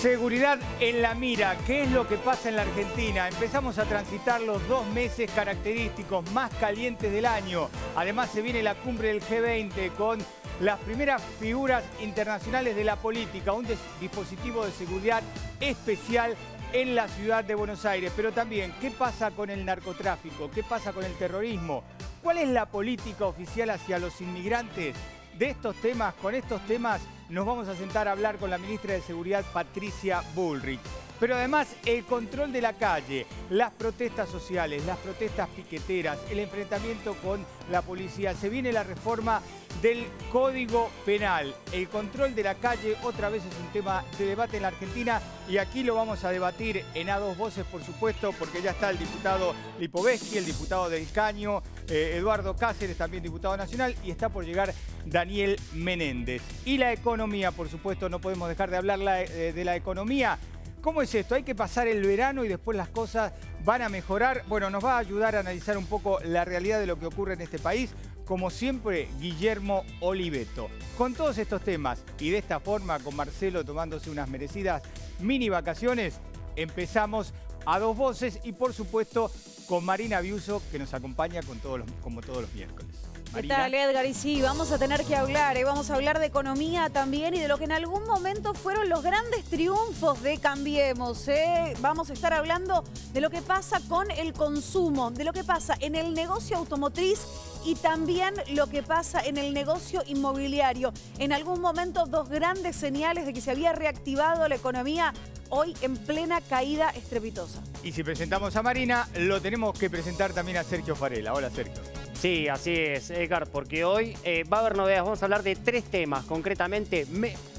Seguridad en la mira, ¿qué es lo que pasa en la Argentina? Empezamos a transitar los dos meses característicos más calientes del año. Además se viene la cumbre del G20 con las primeras figuras internacionales de la política, un dispositivo de seguridad especial en la ciudad de Buenos Aires. Pero también, ¿qué pasa con el narcotráfico? ¿Qué pasa con el terrorismo? ¿Cuál es la política oficial hacia los inmigrantes? De estos temas, con estos temas nos vamos a sentar a hablar con la ministra de Seguridad, Patricia Bullrich. Pero además el control de la calle, las protestas sociales, las protestas piqueteras, el enfrentamiento con la policía. Se viene la reforma del Código Penal. El control de la calle otra vez es un tema de debate en la Argentina y aquí lo vamos a debatir en A Dos Voces, por supuesto, porque ya está el diputado Lipovetsky, el diputado del Caño, eh, Eduardo Cáceres, también diputado nacional, y está por llegar Daniel Menéndez. Y la economía, por supuesto, no podemos dejar de hablar eh, de la economía. ¿Cómo es esto? ¿Hay que pasar el verano y después las cosas van a mejorar? Bueno, nos va a ayudar a analizar un poco la realidad de lo que ocurre en este país. Como siempre, Guillermo Oliveto. Con todos estos temas y de esta forma, con Marcelo tomándose unas merecidas mini vacaciones, empezamos a dos voces y por supuesto con Marina Biuso que nos acompaña con todos como todos los miércoles. ¿Qué tal, Edgar? Y sí, vamos a tener que hablar, ¿eh? vamos a hablar de economía también y de lo que en algún momento fueron los grandes triunfos de Cambiemos. ¿eh? Vamos a estar hablando de lo que pasa con el consumo, de lo que pasa en el negocio automotriz y también lo que pasa en el negocio inmobiliario. En algún momento dos grandes señales de que se había reactivado la economía hoy en plena caída estrepitosa. Y si presentamos a Marina, lo tenemos que presentar también a Sergio Farela. Hola Sergio. Sí, así es, Edgar, porque hoy eh, va a haber novedades. Vamos a hablar de tres temas, concretamente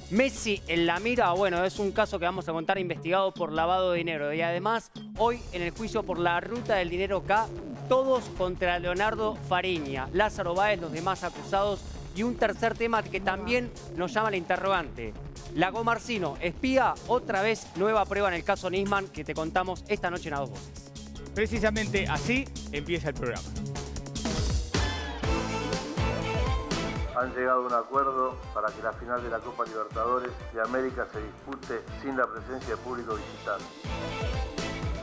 Messi en la mira, bueno, es un caso que vamos a contar investigado por lavado de dinero. Y además, hoy en el juicio por la ruta del dinero K, todos contra Leonardo Fariña, Lázaro Báez, los demás acusados. Y un tercer tema que también nos llama la interrogante. Lago Marcino, espía, otra vez nueva prueba en el caso Nisman que te contamos esta noche en A Dos Voces. Precisamente así empieza el programa. han llegado a un acuerdo para que la final de la Copa Libertadores de América se dispute sin la presencia de público digital.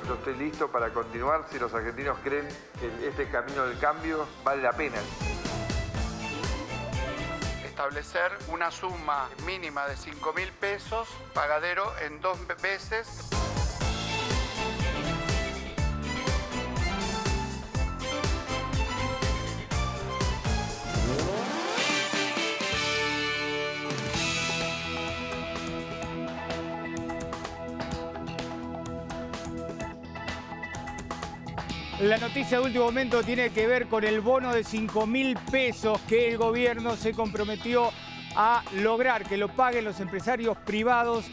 Yo estoy listo para continuar si los argentinos creen que este camino del cambio vale la pena establecer una suma mínima de 5.000 mil pesos pagadero en dos veces. La noticia de último momento tiene que ver con el bono de 5 mil pesos que el gobierno se comprometió a lograr que lo paguen los empresarios privados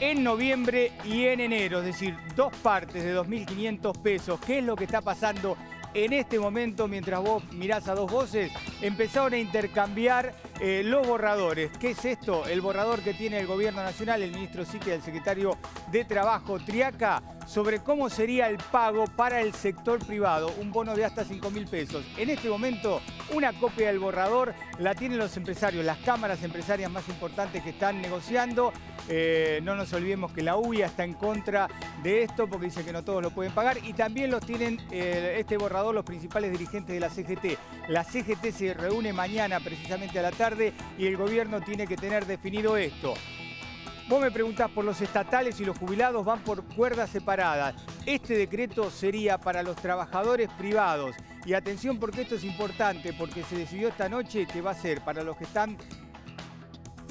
en noviembre y en enero, es decir, dos partes de 2.500 pesos. ¿Qué es lo que está pasando en este momento mientras vos mirás a dos voces? Empezaron a intercambiar eh, los borradores. ¿Qué es esto? El borrador que tiene el Gobierno Nacional, el ministro Sique el secretario de Trabajo, Triaca, sobre cómo sería el pago para el sector privado, un bono de hasta 5 mil pesos. En este momento, una copia del borrador la tienen los empresarios, las cámaras empresarias más importantes que están negociando. Eh, no nos olvidemos que la UIA está en contra de esto porque dice que no todos lo pueden pagar y también los tienen eh, este borrador los principales dirigentes de la CGT. La CGT se reúne mañana precisamente a la tarde y el gobierno tiene que tener definido esto. Vos me preguntás por los estatales y los jubilados van por cuerdas separadas. Este decreto sería para los trabajadores privados. Y atención porque esto es importante, porque se decidió esta noche que va a ser para los que están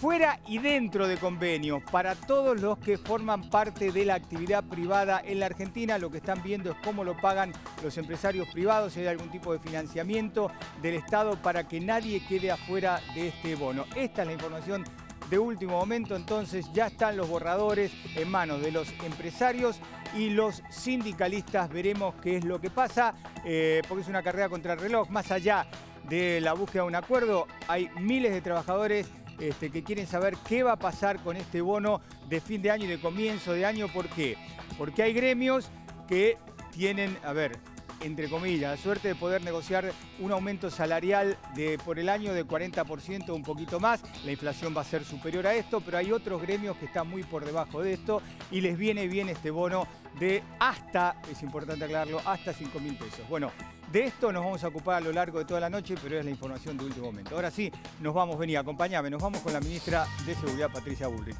fuera y dentro de convenio, Para todos los que forman parte de la actividad privada en la Argentina, lo que están viendo es cómo lo pagan los empresarios privados, si hay algún tipo de financiamiento del Estado para que nadie quede afuera de este bono. Esta es la información de último momento, entonces ya están los borradores en manos de los empresarios y los sindicalistas. Veremos qué es lo que pasa, eh, porque es una carrera contra el reloj. Más allá de la búsqueda de un acuerdo, hay miles de trabajadores este, que quieren saber qué va a pasar con este bono de fin de año y de comienzo de año. ¿Por qué? Porque hay gremios que tienen, a ver, entre comillas, suerte de poder negociar un aumento salarial de, por el año de 40%, un poquito más. La inflación va a ser superior a esto, pero hay otros gremios que están muy por debajo de esto y les viene bien este bono de hasta, es importante aclararlo, hasta 5 mil pesos. Bueno, de esto nos vamos a ocupar a lo largo de toda la noche, pero es la información de último momento. Ahora sí, nos vamos, vení, acompáñame, nos vamos con la ministra de Seguridad, Patricia Bullrich.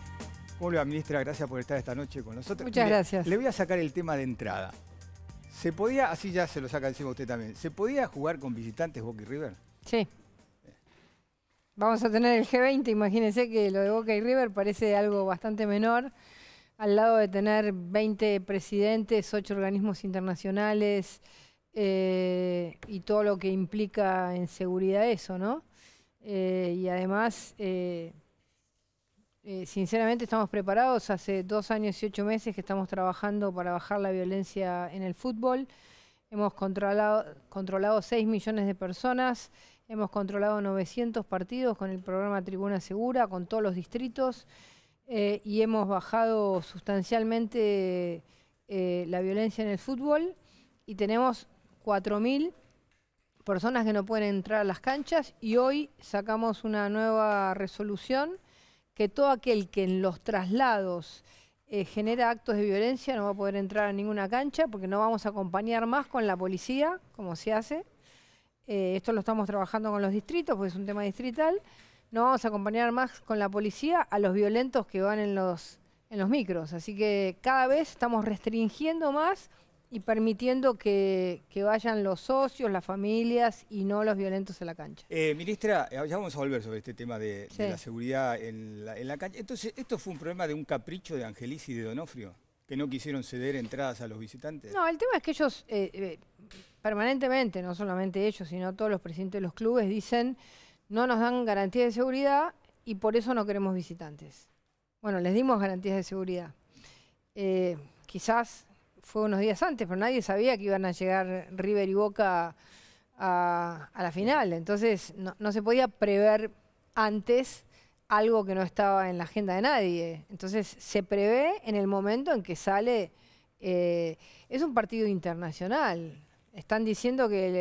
Hola, ministra, gracias por estar esta noche con nosotros. Muchas gracias. le voy a sacar el tema de entrada. ¿Se podía, así ya se lo saca encima usted también, ¿se podía jugar con visitantes Boca y River? Sí. Vamos a tener el G20, imagínense que lo de Boca y River parece algo bastante menor, al lado de tener 20 presidentes, 8 organismos internacionales eh, y todo lo que implica en seguridad eso, ¿no? Eh, y además eh, eh, sinceramente estamos preparados. Hace dos años y ocho meses que estamos trabajando para bajar la violencia en el fútbol. Hemos controlado, controlado 6 millones de personas. Hemos controlado 900 partidos con el programa Tribuna Segura, con todos los distritos. Eh, y hemos bajado sustancialmente eh, la violencia en el fútbol. Y tenemos 4.000 personas que no pueden entrar a las canchas. Y hoy sacamos una nueva resolución que todo aquel que en los traslados eh, genera actos de violencia no va a poder entrar a ninguna cancha porque no vamos a acompañar más con la policía, como se hace. Eh, esto lo estamos trabajando con los distritos, porque es un tema distrital. No vamos a acompañar más con la policía a los violentos que van en los, en los micros. Así que cada vez estamos restringiendo más y permitiendo que, vayan los socios, las familias y no los violentos en la cancha. Eh, ministra, eh, ya vamos a volver sobre este tema de, la seguridad en la, cancha. Entonces, ¿esto fue un problema de un capricho de Angelis y de Donofrio? ¿Que no quisieron ceder entradas a los visitantes? No, el tema es que ellos eh, permanentemente, no solamente ellos, sino todos los presidentes de los clubes, dicen no nos dan garantías de seguridad y por eso no queremos visitantes. Bueno, les dimos garantías de seguridad. quizás fue unos días antes, pero nadie sabía que iban a llegar River y Boca a, la final. Entonces no, se podía prever antes algo que no estaba en la agenda de nadie. Entonces se prevé en el momento en que sale... Eh, es un partido internacional. Están diciendo que...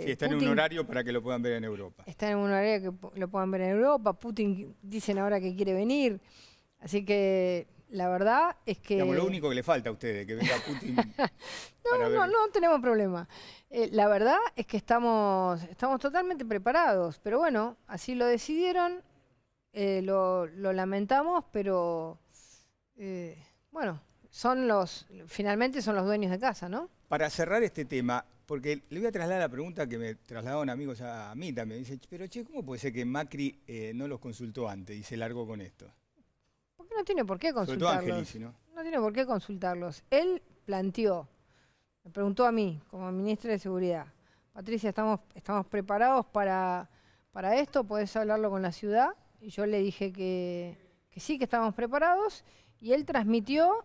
Eh, está en un horario para que lo puedan ver en Europa. Está en un horario que lo puedan ver en Europa. Putin dicen ahora que quiere venir. Así que la verdad es que... lo único que le falta a ustedes, que venga Putin. no, no, no, no tenemos problema. Eh, la verdad es que estamos, estamos totalmente preparados, pero bueno, así lo decidieron, eh, lo, lamentamos, pero eh, bueno, son los, finalmente son los dueños de casa, ¿no? Para cerrar este tema, porque le voy a trasladar la pregunta que me trasladaron amigos a, mí también. Dice, pero che, ¿cómo puede ser que Macri no los consultó antes y se largó con esto? No tiene por qué consultarlos. ¿no? tiene por qué consultarlos. Él planteó, me preguntó a mí, como ministra de Seguridad, Patricia, ¿estamos, estamos preparados para, para esto? ¿Podés hablarlo con la ciudad? Y yo le dije que, sí, que estamos preparados. Y él transmitió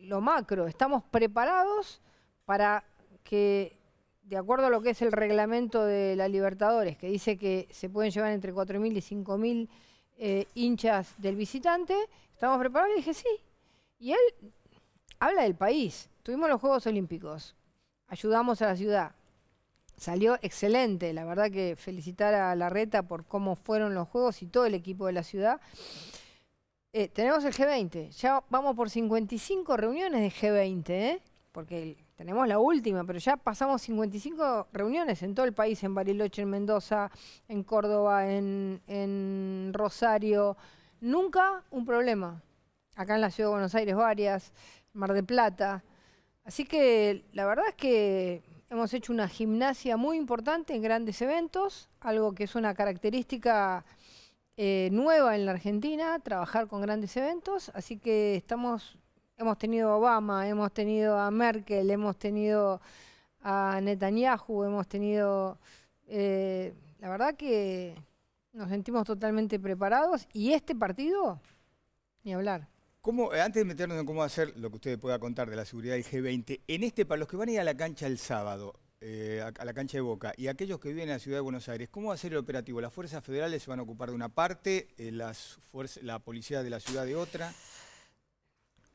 lo macro, estamos preparados para que, de acuerdo a lo que es el reglamento de la Libertadores, que dice que se pueden llevar entre 4.000 y 5.000 eh, hinchas del visitante, ¿Estamos preparados? Y dije, sí. Y él habla del país. Tuvimos los Juegos Olímpicos. Ayudamos a la ciudad. Salió excelente. La verdad que felicitar a Larreta por cómo fueron los Juegos y todo el equipo de la ciudad. Eh, tenemos el G20. Ya vamos por 55 reuniones de G20, ¿eh? Porque tenemos la última, pero ya pasamos 55 reuniones en todo el país, en Bariloche, en Mendoza, en Córdoba, en Rosario, Nunca un problema. Acá en la Ciudad de Buenos Aires varias, Mar de Plata. Así que la verdad es que hemos hecho una gimnasia muy importante en grandes eventos, algo que es una característica eh, nueva en la Argentina, trabajar con grandes eventos. Así que estamos, hemos tenido a Obama, hemos tenido a Merkel, hemos tenido a Netanyahu, hemos tenido, eh, la verdad que nos sentimos totalmente preparados y este partido, ni hablar. ¿Cómo, eh, antes de meternos en cómo hacer lo que usted pueda contar de la seguridad del G20, en este, para los que van a ir a la cancha el sábado, eh, a, la cancha de Boca, y aquellos que viven en la ciudad de Buenos Aires, ¿cómo va a ser el operativo? ¿Las fuerzas federales se van a ocupar de una parte, eh, la policía de la ciudad de otra?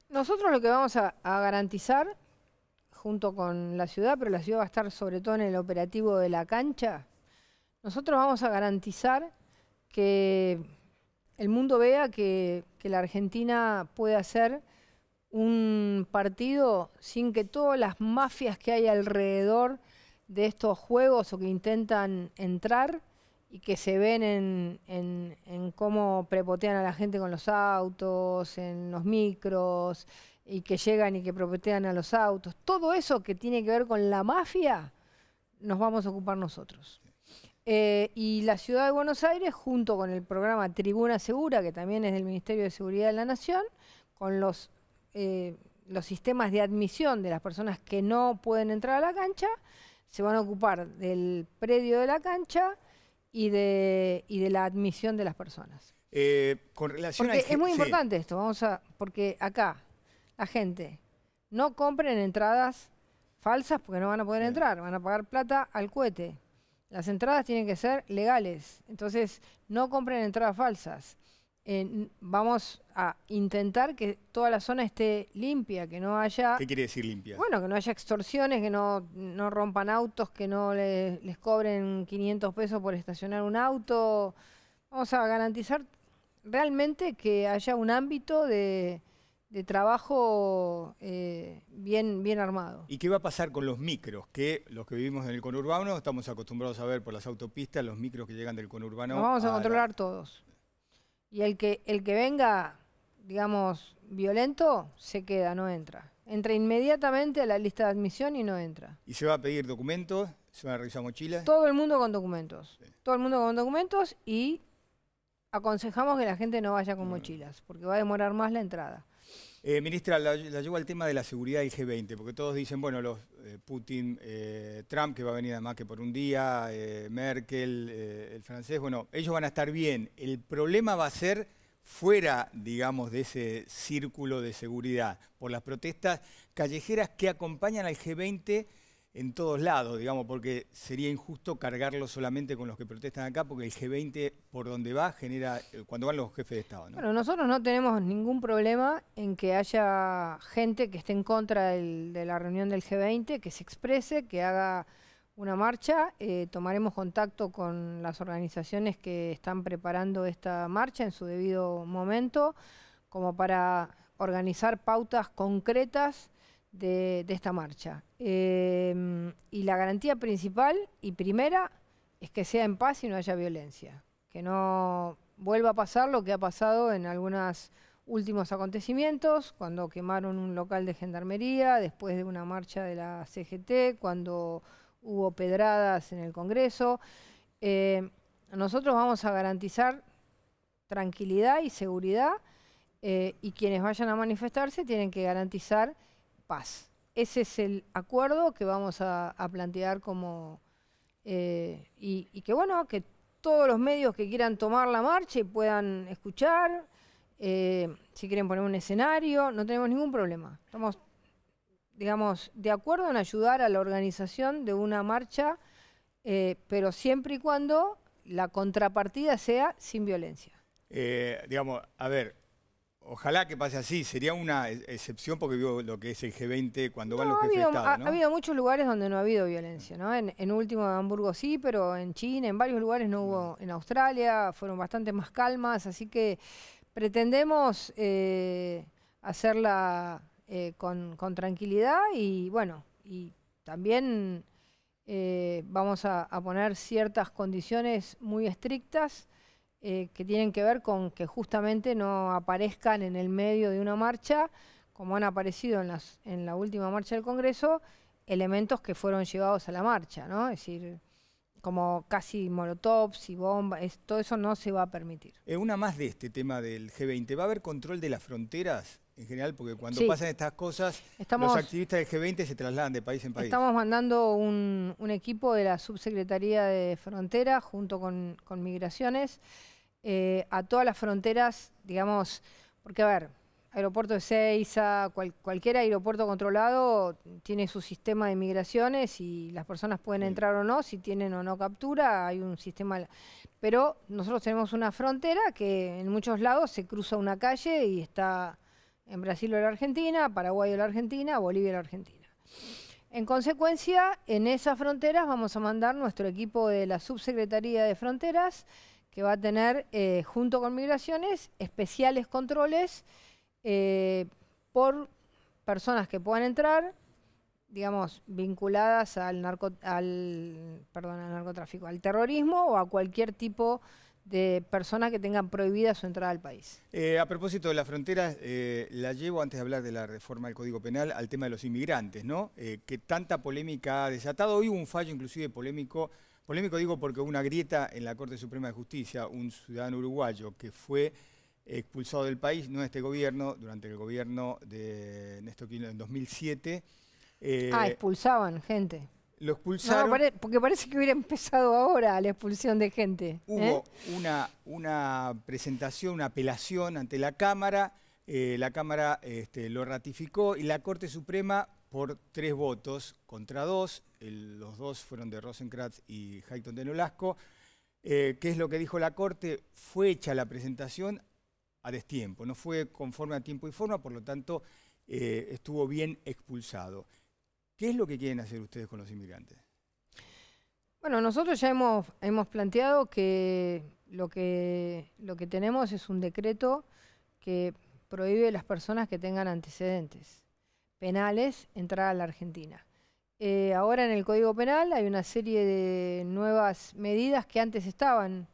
Nosotros lo que vamos a garantizar, junto con la ciudad, pero la ciudad va a estar sobre todo en el operativo de la cancha, nosotros vamos a garantizar que el mundo vea que, la Argentina puede hacer un partido sin que todas las mafias que hay alrededor de estos juegos o que intentan entrar y que se ven en, en, cómo prepotean a la gente con los autos, en los micros, y que llegan y que prepotean a los autos, todo eso que tiene que ver con la mafia, nos vamos a ocupar nosotros. Eh, y la ciudad de Buenos Aires, junto con el programa Tribuna Segura, que también es del Ministerio de Seguridad de la Nación, con los, eh, los sistemas de admisión de las personas que no pueden entrar a la cancha, se van a ocupar del predio de la cancha y de, y de la admisión de las personas. Eh, con relación es muy importante esto, vamos a, porque acá la gente no compren entradas falsas porque no van a poder entrar, van a pagar plata al cohete. Las entradas tienen que ser legales, entonces no compren entradas falsas. Eh, vamos a intentar que toda la zona esté limpia, que no haya... ¿Qué quiere decir limpia? Bueno, que no haya extorsiones, que no, rompan autos, que no les cobren 500 pesos por estacionar un auto. Vamos a garantizar realmente que haya un ámbito de, de trabajo eh, bien, bien armado. ¿Y qué va a pasar con los micros? Que los que vivimos en el conurbano estamos acostumbrados a ver por las autopistas los micros que llegan del conurbano. vamos a, controlar todos. Y el que, el que venga, digamos, violento, se queda, no entra. Entra inmediatamente a la lista de admisión y no entra. ¿Y se va a pedir documentos? ¿Se van a revisar mochilas? Todo el mundo con documentos. Todo el mundo con documentos y aconsejamos que la gente no vaya con mochilas, porque va a demorar más la entrada. Eh, ministra, la, llevo al tema de la seguridad del G20, porque todos dicen, bueno, los eh, Putin, eh, Trump, que va a venir además que por un día, Merkel, el francés, bueno, ellos van a estar bien. El problema va a ser fuera, digamos, de ese círculo de seguridad, por las protestas callejeras que acompañan al G20 en todos lados, digamos, porque sería injusto cargarlo solamente con los que protestan acá, porque el G20 por donde va genera, eh, cuando van los jefes de Estado. Bueno, nosotros no tenemos ningún problema en que haya gente que esté en contra de la reunión del G20, que se exprese, que haga una marcha. Eh, tomaremos contacto con las organizaciones que están preparando esta marcha en su debido momento, como para organizar pautas concretas de esta marcha. Em, y la garantía principal y primera es que sea en paz y no haya violencia. Que no vuelva a pasar lo que ha pasado en algunos últimos acontecimientos, cuando quemaron un local de gendarmería, después de una marcha de la CGT, cuando hubo pedradas en el Congreso. Em, nosotros vamos a garantizar tranquilidad y seguridad eh, y quienes vayan a manifestarse tienen que garantizar paz ese es el acuerdo que vamos a, plantear como... Eh, y, que bueno, que todos los medios que quieran tomar la marcha y puedan escuchar, eh, si quieren poner un escenario, no tenemos ningún problema. Estamos, digamos, de acuerdo en ayudar a la organización de una marcha, eh, pero siempre y cuando la contrapartida sea sin violencia. digamos, a ver, Ojalá que pase así, sería una excepción porque vio lo que es el G20 cuando van los jefes Ha, habido muchos lugares donde no ha habido violencia, En, último en Hamburgo sí, pero en China, en varios lugares no hubo, mm. en Australia fueron bastante más calmas, así que pretendemos eh, hacerla eh, con, tranquilidad y bueno, y también eh, vamos a poner ciertas condiciones muy estrictas eh, que tienen que ver con que justamente no aparezcan en el medio de una marcha, como han aparecido en, las, en la última marcha del Congreso, elementos que fueron llevados a la marcha, ¿no? Es decir, como casi molotovs y bombas, todo eso no se va a permitir. Eh, una más de este tema del G20, ¿va a haber control de las fronteras? En general, porque cuando pasan estas cosas, los activistas del G20 se trasladan de país en país. Estamos mandando un, equipo de la Subsecretaría de fronteras junto con Migraciones eh, a todas las fronteras, digamos, porque a ver, aeropuerto de Seiza, cualquier aeropuerto controlado tiene su sistema de migraciones y las personas pueden entrar o no, si tienen o no captura, hay un sistema. Pero nosotros tenemos una frontera que en muchos lados se cruza una calle y está en Brasil o la Argentina, Paraguay o la Argentina, Bolivia o la Argentina. En consecuencia, en esas fronteras vamos a mandar nuestro equipo de la Subsecretaría de Fronteras que va a tener, eh, junto con migraciones, especiales controles eh, por personas que puedan entrar, digamos, vinculadas al, narcotráfico, al terrorismo o a cualquier tipo de personas que tengan prohibida su entrada al país. Eh, a propósito de las fronteras, la llevo antes de hablar de la reforma del Código Penal al tema de los inmigrantes, ¿no? que tanta polémica ha desatado. Hoy hubo un fallo inclusive polémico Polémico digo porque hubo una grieta en la Corte Suprema de Justicia, un ciudadano uruguayo que fue expulsado del país, no de este gobierno, durante el gobierno de Néstor Kirchner en 2007. Eh, ah, expulsaban gente. Lo expulsaron. porque parece que hubiera empezado ahora la expulsión de gente. ¿eh? Hubo una, una presentación, una apelación ante la Cámara. Eh, la Cámara este, lo ratificó y la Corte Suprema por tres votos contra dos. los dos fueron de Rosenkrantz y Hayton de Nolasco. Eh, ¿Qué es lo que dijo la Corte? Fue hecha la presentación a destiempo, no fue conforme a tiempo y forma, por lo tanto eh, estuvo bien expulsado. ¿Qué es lo que quieren hacer ustedes con los inmigrantes? Bueno, nosotros ya hemos, hemos planteado que lo, que lo que tenemos es un decreto que prohíbe a las personas que tengan antecedentes penales entrar a la Argentina. Eh, ahora en el Código Penal hay una serie de nuevas medidas que antes estaban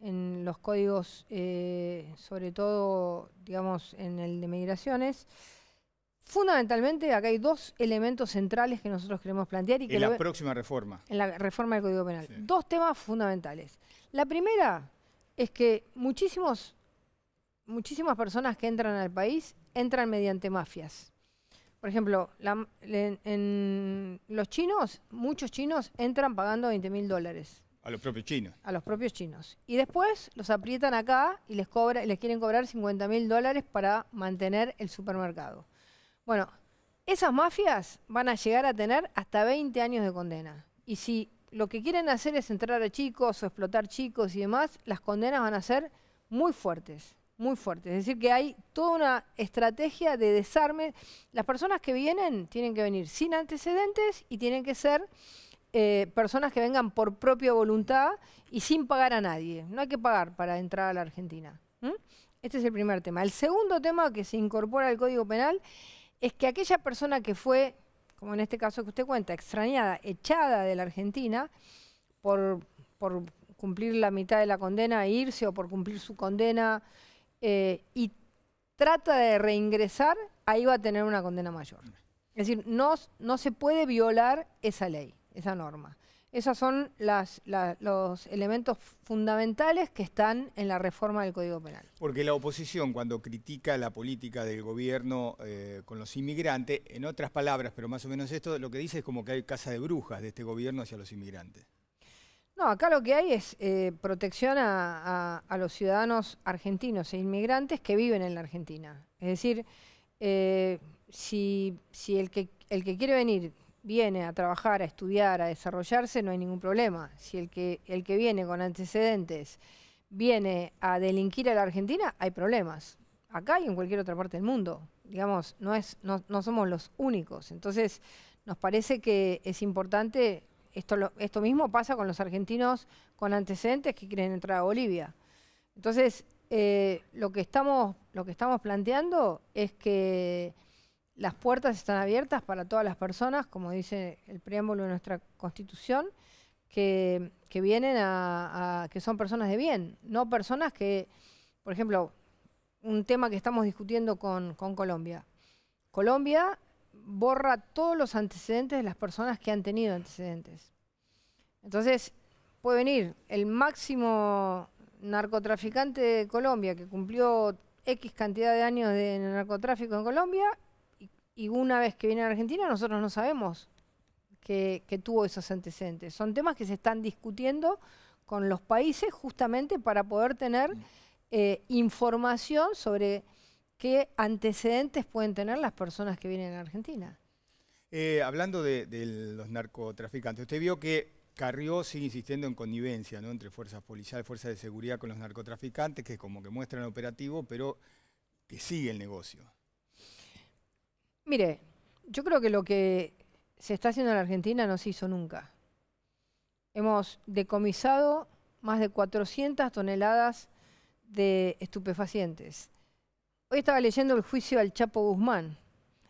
en los códigos, eh, sobre todo, digamos, en el de migraciones. Fundamentalmente, acá hay dos elementos centrales que nosotros queremos plantear. Y que en la próxima reforma. En la reforma del Código Penal. Dos temas fundamentales. La primera es que muchísimos, muchísimas personas que entran al país entran mediante mafias. Por ejemplo, en, los chinos, muchos chinos entran pagando 20 mil dólares. A los propios chinos. A los propios chinos. Y después los aprietan acá y les, cobra, les quieren cobrar 50 mil dólares para mantener el supermercado. Bueno, esas mafias van a llegar a tener hasta 20 años de condena. Y si lo que quieren hacer es entrar a chicos o explotar chicos y demás, las condenas van a ser muy fuertes muy fuerte. Es decir, que hay toda una estrategia de desarme. Las personas que vienen tienen que venir sin antecedentes y tienen que ser eh, personas que vengan por propia voluntad y sin pagar a nadie. No hay que pagar para entrar a la Argentina. Este es el primer tema. El segundo tema que se incorpora al Código Penal es que aquella persona que fue, como en este caso que usted cuenta, extrañada, echada de la Argentina por, por cumplir la mitad de la condena e irse o por cumplir su condena eh, y trata de reingresar, ahí va a tener una condena mayor. Es decir, no, se puede violar esa ley, esa norma. Esos son los elementos fundamentales que están en la reforma del Código Penal. Porque la oposición, cuando critica la política del gobierno eh, con los inmigrantes, en otras palabras, pero más o menos esto, lo que dice es como que hay casa de brujas de este gobierno hacia los inmigrantes. No, acá lo que hay es eh, protección a, los ciudadanos argentinos e inmigrantes que viven en la Argentina. Es decir, eh, si, el, que, el que quiere venir viene a trabajar, a estudiar, a desarrollarse, no hay ningún problema. Si el que, el que viene con antecedentes viene a delinquir a la Argentina, hay problemas. Acá y en cualquier otra parte del mundo. Digamos, no, es, no, no somos los únicos. Entonces, nos parece que es importante esto, esto mismo pasa con los argentinos con antecedentes que quieren entrar a Bolivia. Entonces, eh, lo, que estamos, lo que estamos planteando es que las puertas están abiertas para todas las personas, como dice el preámbulo de nuestra Constitución, que, vienen a, que son personas de bien, no personas que, por ejemplo, un tema que estamos discutiendo con, con Colombia. Colombia borra todos los antecedentes de las personas que han tenido antecedentes. Entonces, puede venir el máximo narcotraficante de Colombia que cumplió X cantidad de años de narcotráfico en Colombia y, una vez que viene a Argentina nosotros no sabemos que, tuvo esos antecedentes. Son temas que se están discutiendo con los países justamente para poder tener mm. eh, información sobre qué antecedentes pueden tener las personas que vienen a Argentina. Eh, hablando de, los narcotraficantes, usted vio que Carrió sigue insistiendo en connivencia ¿no? entre fuerzas policiales, fuerzas de seguridad con los narcotraficantes, que es como que muestran operativo, pero que sigue el negocio. Mire, yo creo que lo que se está haciendo en Argentina no se hizo nunca. Hemos decomisado más de 400 toneladas de estupefacientes. Hoy estaba leyendo el juicio al Chapo Guzmán.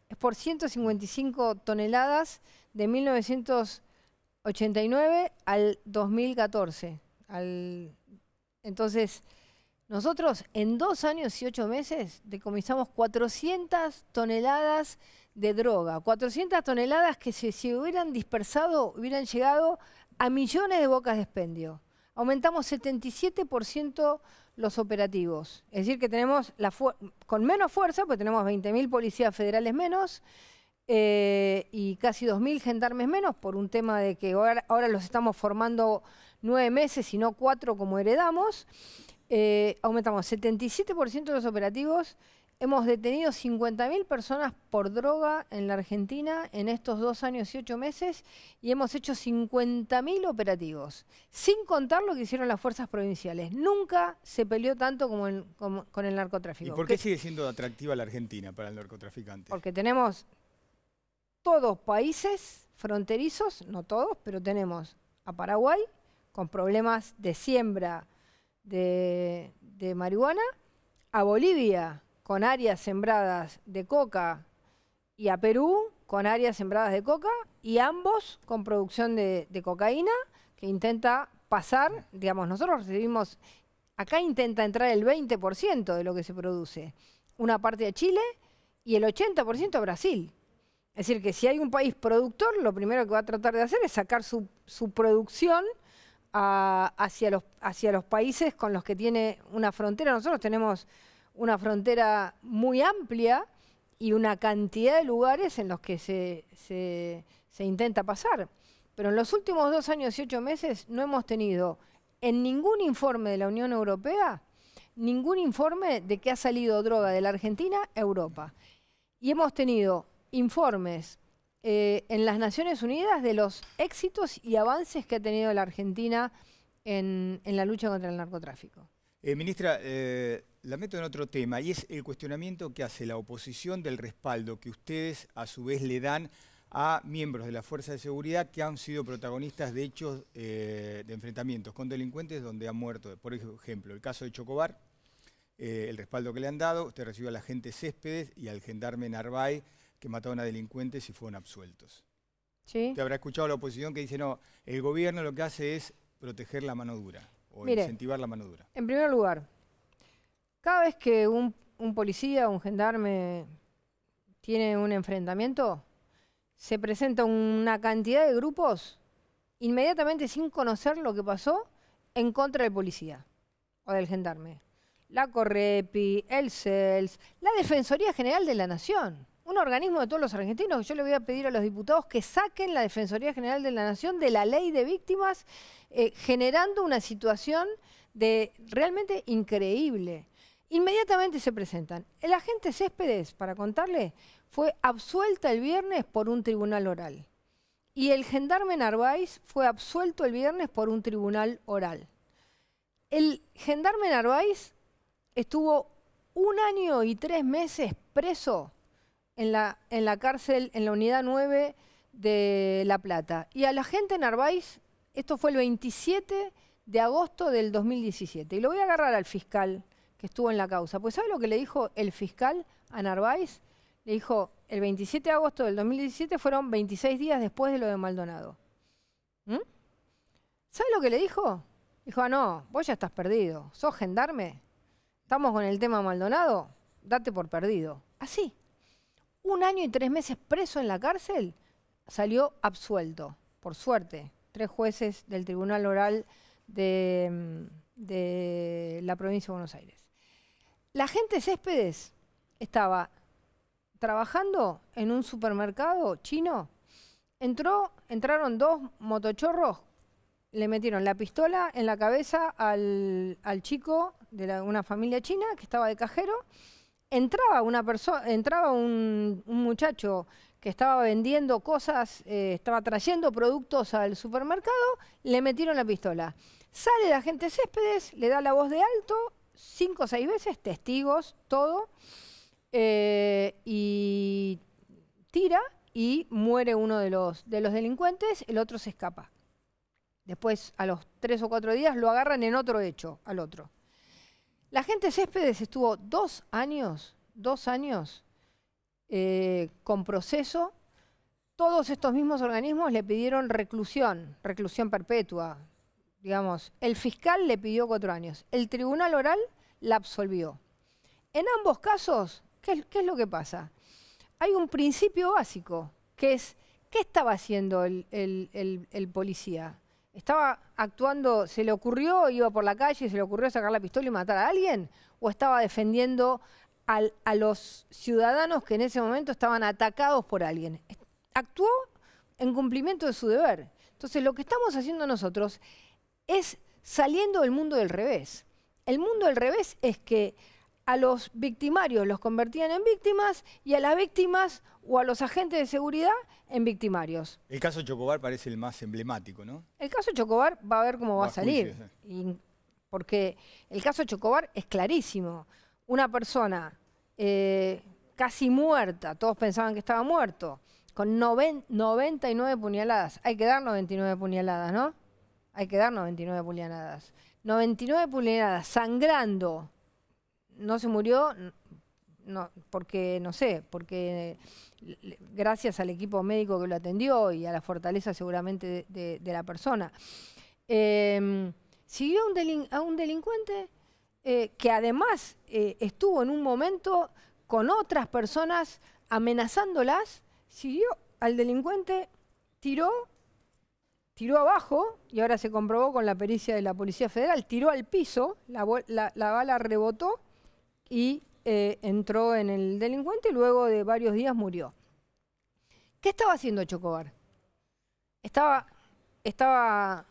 Es por 155 toneladas de 1989 al 2014. Entonces, nosotros en dos años y ocho meses decomisamos 400 toneladas de droga. 400 toneladas que si se hubieran dispersado hubieran llegado a millones de bocas de expendio. Aumentamos 77% los operativos. Es decir, que tenemos la con menos fuerza, pues tenemos 20.000 policías federales menos eh, y casi 2.000 gendarmes menos por un tema de que ahora, los estamos formando nueve meses y no cuatro como heredamos. Eh, aumentamos 77% de los operativos Hemos detenido 50.000 personas por droga en la Argentina en estos dos años y ocho meses y hemos hecho 50.000 operativos, sin contar lo que hicieron las fuerzas provinciales. Nunca se peleó tanto como, con el narcotráfico. ¿Y por qué sigue siendo atractiva la Argentina para el narcotraficante? Porque tenemos todos países fronterizos, no todos, pero tenemos a Paraguay con problemas de siembra de marihuana, a Bolivia con áreas sembradas de coca y a Perú con áreas sembradas de coca y ambos con producción de, cocaína que intenta pasar, digamos, nosotros recibimos, acá intenta entrar el 20% de lo que se produce, una parte a Chile y el 80% a Brasil. Es decir, que si hay un país productor, lo primero que va a tratar de hacer es sacar su, producción hacia, los, hacia los países con los que tiene una frontera. Nosotros tenemos una frontera muy amplia y una cantidad de lugares en los que se, intenta pasar. Pero en los últimos dos años y ocho meses no hemos tenido en ningún informe de la Unión Europea ningún informe de que ha salido droga de la Argentina a Europa. Y hemos tenido informes eh, en las Naciones Unidas de los éxitos y avances que ha tenido la Argentina en, la lucha contra el narcotráfico. Eh, ministra, eh, la meto en otro tema y es el cuestionamiento que hace la oposición del respaldo que ustedes a su vez le dan a miembros de la Fuerza de Seguridad que han sido protagonistas de hechos eh, de enfrentamientos con delincuentes donde han muerto. Por ejemplo, el caso de Chocobar, eh, el respaldo que le han dado, usted recibió a la gente Céspedes y al gendarme Narváez que mataron a delincuentes y fueron absueltos. ¿Sí? Te habrá escuchado la oposición que dice, no, el gobierno lo que hace es proteger la mano dura o incentivar la mano dura. En primer lugar, cada vez que un, policía policía, un gendarme tiene un enfrentamiento, se presenta una cantidad de grupos inmediatamente sin conocer lo que pasó en contra del policía o del gendarme. La Correpi, el CELS, la Defensoría General de la Nación, un organismo de todos los argentinos. Yo le voy a pedir a los diputados que saquen la Defensoría General de la Nación de la ley de víctimas, eh, generando una situación de realmente increíble. Inmediatamente se presentan. El agente Céspedes, para contarle, fue absuelta el viernes por un tribunal oral. Y el gendarme Narváez fue absuelto el viernes por un tribunal oral. El gendarme Narváez estuvo un año y tres meses preso en la, en la cárcel, en la unidad 9 de La Plata. Y al agente Narváez, esto fue el 27 de agosto del 2017. Y lo voy a agarrar al fiscal estuvo en la causa. Pues ¿sabe lo que le dijo el fiscal a Narváez? Le dijo, el 27 de agosto del 2017 fueron 26 días después de lo de Maldonado. ¿Mm? ¿Sabe lo que le dijo? Dijo, ah, no, vos ya estás perdido. ¿Sos gendarme? ¿Estamos con el tema Maldonado? Date por perdido. Así. Un año y tres meses preso en la cárcel, salió absuelto, por suerte. Tres jueces del Tribunal Oral de mm, la provincia de Buenos Aires. La gente Céspedes estaba trabajando en un supermercado chino. Entró, entraron dos motochorros, le metieron la pistola en la cabeza al, chico de una familia china que estaba de cajero. Entraba una persona, entraba un, muchacho que estaba vendiendo cosas, eh, estaba trayendo productos al supermercado, le metieron la pistola. Sale la gente Céspedes, le da la voz de alto cinco o seis veces, testigos, todo, eh, y tira y muere uno de los, de los delincuentes, el otro se escapa. Después, a los tres o cuatro días, lo agarran en otro hecho, al otro. La gente Céspedes estuvo dos años, dos años, eh, con proceso. Todos estos mismos organismos le pidieron reclusión, reclusión perpetua, digamos, el fiscal le pidió cuatro años, el tribunal oral la absolvió. En ambos casos, ¿qué, es lo que pasa? Hay un principio básico, que es, ¿qué estaba haciendo el, policía? ¿Estaba actuando, se le ocurrió, iba por la calle, se le ocurrió sacar la pistola y matar a alguien? ¿O estaba defendiendo a los ciudadanos que en ese momento estaban atacados por alguien? Actuó en cumplimiento de su deber. Entonces, lo que estamos haciendo nosotros es saliendo del mundo del revés. El mundo del revés es que a los victimarios los convertían en víctimas y a las víctimas o a los agentes de seguridad en victimarios. El caso Chocobar parece el más emblemático, ¿no? El caso Chocobar va a ver cómo va, a salir. porque el caso Chocobar es clarísimo. Una persona eh, casi muerta, todos pensaban que estaba muerto, con 99 puñaladas. Hay que dar 99 puñaladas, ¿no? hay que dar 99 pulianadas. 99 pulianadas sangrando. No se murió porque, no sé, porque eh, gracias al equipo médico que lo atendió y a la fortaleza seguramente de, la persona. Em, siguió a un, delincuente eh, que además eh, estuvo en un momento con otras personas amenazándolas, siguió al delincuente, tiró tiró abajo, y ahora se comprobó con la pericia de la Policía Federal, tiró al piso, la, bala rebotó y eh, entró en el delincuente y luego de varios días murió. ¿Qué estaba haciendo Chocobar? Estaba, estaba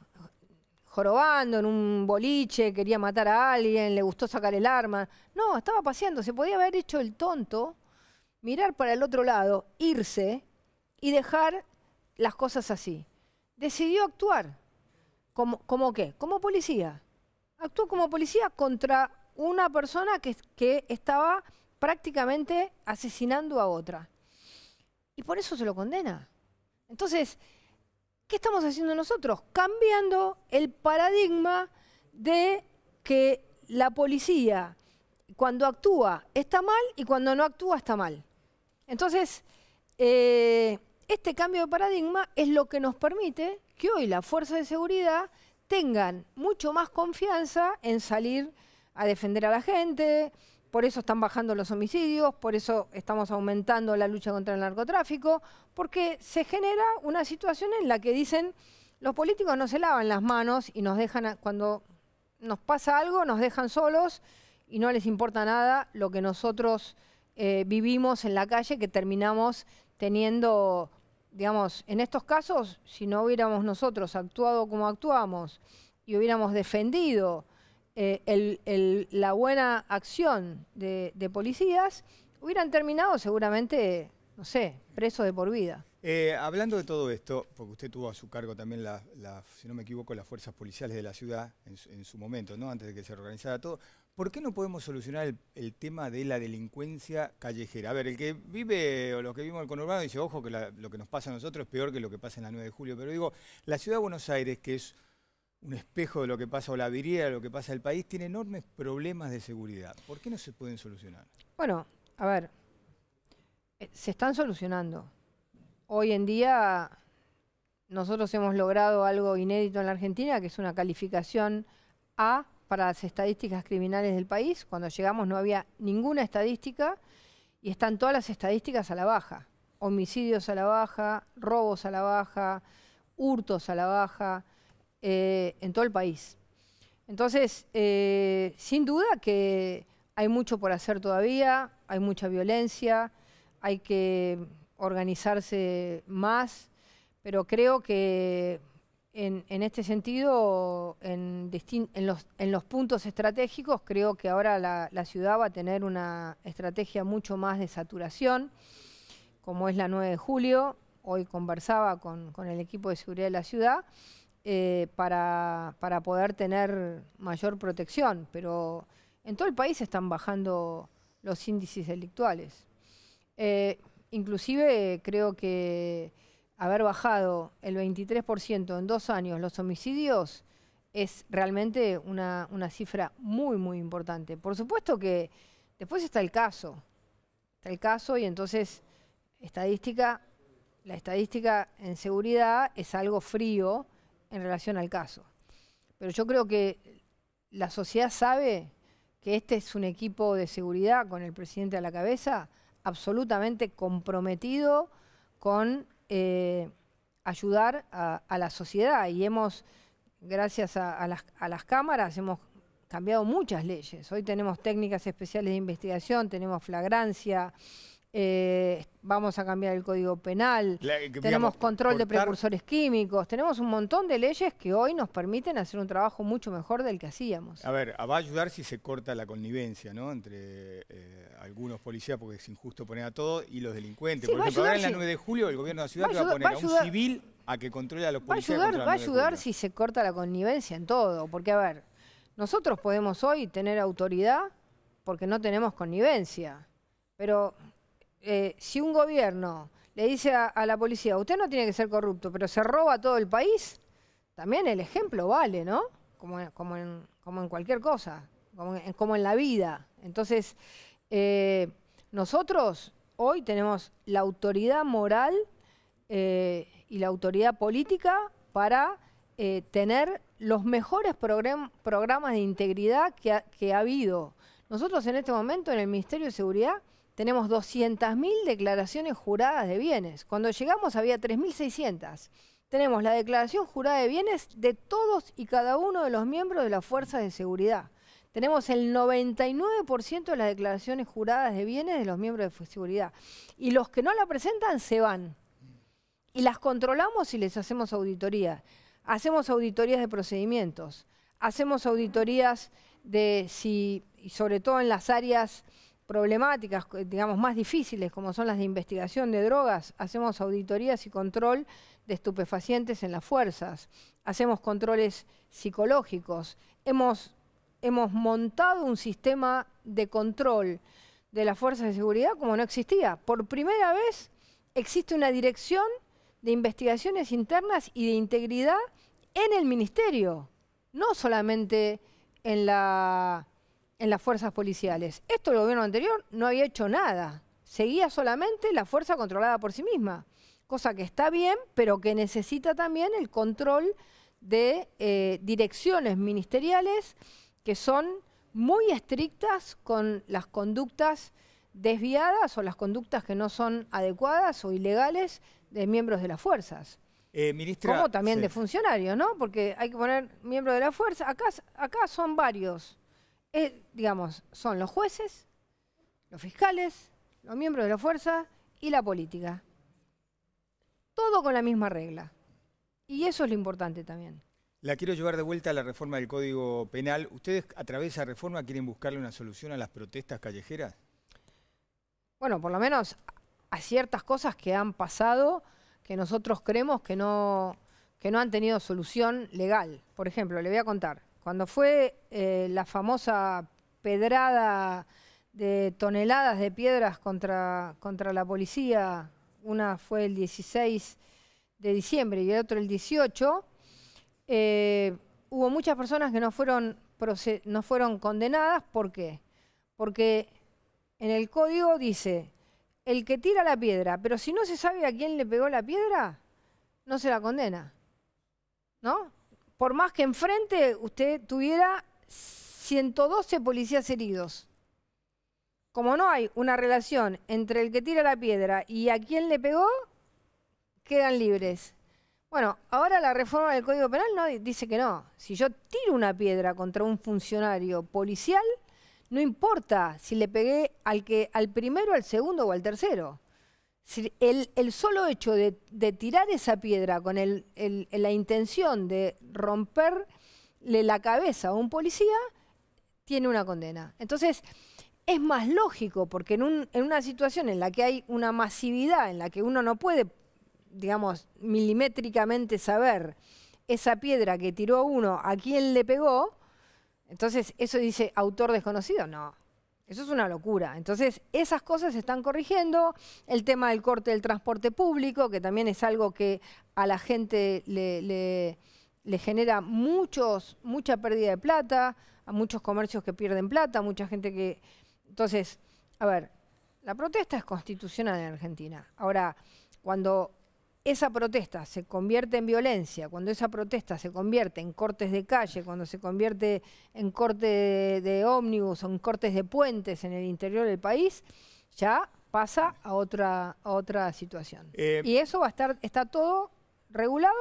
jorobando en un boliche, quería matar a alguien, le gustó sacar el arma. No, estaba paseando, se podía haber hecho el tonto, mirar para el otro lado, irse y dejar las cosas así decidió actuar. ¿Cómo, qué? Como policía. Actuó como policía contra una persona que, que estaba prácticamente asesinando a otra. Y por eso se lo condena. Entonces, ¿qué estamos haciendo nosotros? Cambiando el paradigma de que la policía cuando actúa está mal y cuando no actúa está mal. Entonces, eh, este cambio de paradigma es lo que nos permite que hoy las fuerzas de seguridad tengan mucho más confianza en salir a defender a la gente, por eso están bajando los homicidios, por eso estamos aumentando la lucha contra el narcotráfico, porque se genera una situación en la que dicen los políticos no se lavan las manos y nos dejan, cuando nos pasa algo, nos dejan solos y no les importa nada lo que nosotros eh, vivimos en la calle, que terminamos teniendo, digamos, en estos casos, si no hubiéramos nosotros actuado como actuamos y hubiéramos defendido eh, la buena acción de, policías, hubieran terminado seguramente, no sé, presos de por vida. Eh, hablando de todo esto, porque usted tuvo a su cargo también, si no me equivoco, las fuerzas policiales de la ciudad en su, momento, ¿no? antes de que se organizara todo, ¿Por qué no podemos solucionar el, tema de la delincuencia callejera? A ver, el que vive o los que vivimos en el conurbano dice, ojo, que lo que nos pasa a nosotros es peor que lo que pasa en la 9 de julio. Pero digo, la ciudad de Buenos Aires, que es un espejo de lo que pasa, o la viría de lo que pasa en el país, tiene enormes problemas de seguridad. ¿Por qué no se pueden solucionar? Bueno, a ver, eh, se están solucionando. Hoy en día nosotros hemos logrado algo inédito en la Argentina, que es una calificación A para las estadísticas criminales del país. Cuando llegamos no había ninguna estadística y están todas las estadísticas a la baja. Homicidios a la baja, robos a la baja, hurtos a la baja, eh, en todo el país. Entonces, eh, sin duda que hay mucho por hacer todavía, hay mucha violencia, hay que organizarse más, pero creo que en, este sentido, en, los, puntos estratégicos, creo que ahora la, ciudad va a tener una estrategia mucho más de saturación, como es la 9 de julio. Hoy conversaba con, el equipo de seguridad de la ciudad eh, para, poder tener mayor protección, pero en todo el país están bajando los índices delictuales. Eh, inclusive creo que haber bajado el 23% en dos años los homicidios es realmente una, cifra muy, muy importante. Por supuesto que después está el caso. Está el caso y entonces estadística, la estadística en seguridad es algo frío en relación al caso. Pero yo creo que la sociedad sabe que este es un equipo de seguridad con el presidente a la cabeza absolutamente comprometido con eh, ayudar a, la sociedad y hemos, gracias a, a, las, a las cámaras, hemos cambiado muchas leyes. Hoy tenemos técnicas especiales de investigación, tenemos flagrancia, eh, vamos a cambiar el código penal, tenemos control de precursores químicos, tenemos un montón de leyes que hoy nos permiten hacer un trabajo mucho mejor del que hacíamos. A ver, va a ayudar si se corta la connivencia, ¿no? Entre eh, algunos policías, porque es injusto poner a todos, y los delincuentes. Porque ahora en la 9 de julio el gobierno de la ciudad va, a poner a, un civil a que controle a los policías. va a ayudar si se corta la connivencia en todo, porque a ver, nosotros podemos hoy tener autoridad porque no tenemos connivencia, pero eh, si un gobierno le dice a, la policía, usted no tiene que ser corrupto, pero se roba todo el país, también el ejemplo vale, ¿no? Como, en, cualquier cosa, como en, la vida. Entonces, eh, nosotros hoy tenemos la autoridad moral eh, y la autoridad política para tener los mejores programas de integridad que ha habido. Nosotros en este momento en el Ministerio de Seguridad tenemos 200.000 declaraciones juradas de bienes. Cuando llegamos había 3.600. Tenemos la declaración jurada de bienes de todos y cada uno de los miembros de la Fuerza de seguridad. Tenemos el 99% de las declaraciones juradas de bienes de los miembros de seguridad. Y los que no la presentan se van. Y las controlamos y les hacemos auditoría. Hacemos auditorías de procedimientos. Hacemos auditorías de si, y sobre todo en las áreas problemáticas, eh, digamos, más difíciles, como son las de investigación de drogas, hacemos auditorías y control de estupefacientes en las fuerzas, hacemos controles psicológicos, hemos, hemos montado un sistema de control de las fuerzas de seguridad como no existía. Por primera vez existe una dirección de investigaciones internas y de integridad en el ministerio, no solamente en la en las fuerzas policiales. Esto el gobierno anterior no había hecho nada, seguía solamente la fuerza controlada por sí misma, cosa que está bien, pero que necesita también el control de eh, direcciones ministeriales que son muy estrictas con las conductas desviadas o las conductas que no son adecuadas o ilegales de miembros de las fuerzas. Eh, como también de funcionarios, ¿no? Porque hay que poner miembro de la fuerza. Acá, acá son varios eh, digamos, son los jueces, los fiscales, los miembros de la fuerza y la política. Todo con la misma regla. Y eso es lo importante también. La quiero llevar de vuelta a la reforma del Código Penal. ¿Ustedes a través de esa reforma quieren buscarle una solución a las protestas callejeras? Bueno, por lo menos a ciertas cosas que han pasado que nosotros creemos que no, que no han tenido solución legal. Por ejemplo, le voy a contar. Cuando fue eh, la famosa pedrada de toneladas de piedras contra, contra la policía, una fue el 16 de diciembre y el otro el 18, hubo muchas personas que no fueron, no fueron condenadas. ¿Por qué? Porque en el código dice, el que tira la piedra, pero si no se sabe a quién le pegó la piedra, no se la condena. ¿No? por más que enfrente usted tuviera 112 policías heridos. Como no hay una relación entre el que tira la piedra y a quien le pegó, quedan libres. Bueno, ahora la reforma del Código Penal no dice que no. Si yo tiro una piedra contra un funcionario policial, no importa si le pegué al que al primero, al segundo o al tercero. El, el solo hecho de, tirar esa piedra con la intención de romperle la cabeza a un policía tiene una condena. Entonces, es más lógico, porque en, en una situación en la que hay una masividad, en la que uno no puede, digamos, milimétricamente saber esa piedra que tiró uno, a quién le pegó, entonces eso dice autor desconocido, no. Eso es una locura. Entonces, esas cosas se están corrigiendo. El tema del corte del transporte público, que también es algo que a la gente le, le, genera muchos, mucha pérdida de plata, a muchos comercios que pierden plata, mucha gente que... Entonces, a ver, la protesta es constitucional en Argentina. Ahora, cuando esa protesta se convierte en violencia, cuando esa protesta se convierte en cortes de calle, cuando se convierte en corte de, ómnibus o en cortes de puentes en el interior del país, ya pasa a otra, situación. Eh, y eso va a estar, está todo regulado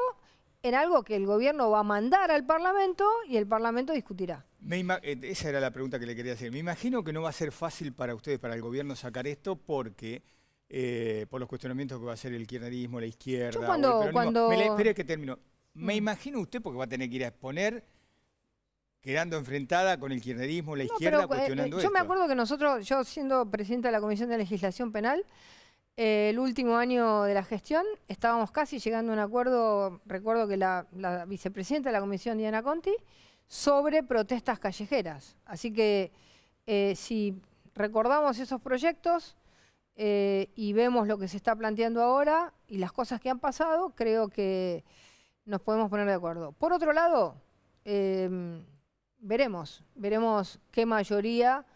en algo que el gobierno va a mandar al Parlamento y el Parlamento discutirá. Eh, esa era la pregunta que le quería hacer. Me imagino que no va a ser fácil para ustedes, para el gobierno, sacar esto porque eh, por los cuestionamientos que va a hacer el kirchnerismo, la izquierda. Yo cuando, Me que termino. Me mm. imagino usted, porque va a tener que ir a exponer, quedando enfrentada con el kirchnerismo, la izquierda, eh, cuestionando eso. Yo me acuerdo que nosotros, yo siendo presidenta de la Comisión de Legislación Penal, eh, el último año de la gestión estábamos casi llegando a un acuerdo, recuerdo que la, vicepresidenta de la Comisión, Diana Conti, sobre protestas callejeras. Así que si recordamos esos proyectos, eh, y vemos lo que se está planteando ahora y las cosas que han pasado, creo que nos podemos poner de acuerdo. Por otro lado, em, veremos, veremos qué mayoría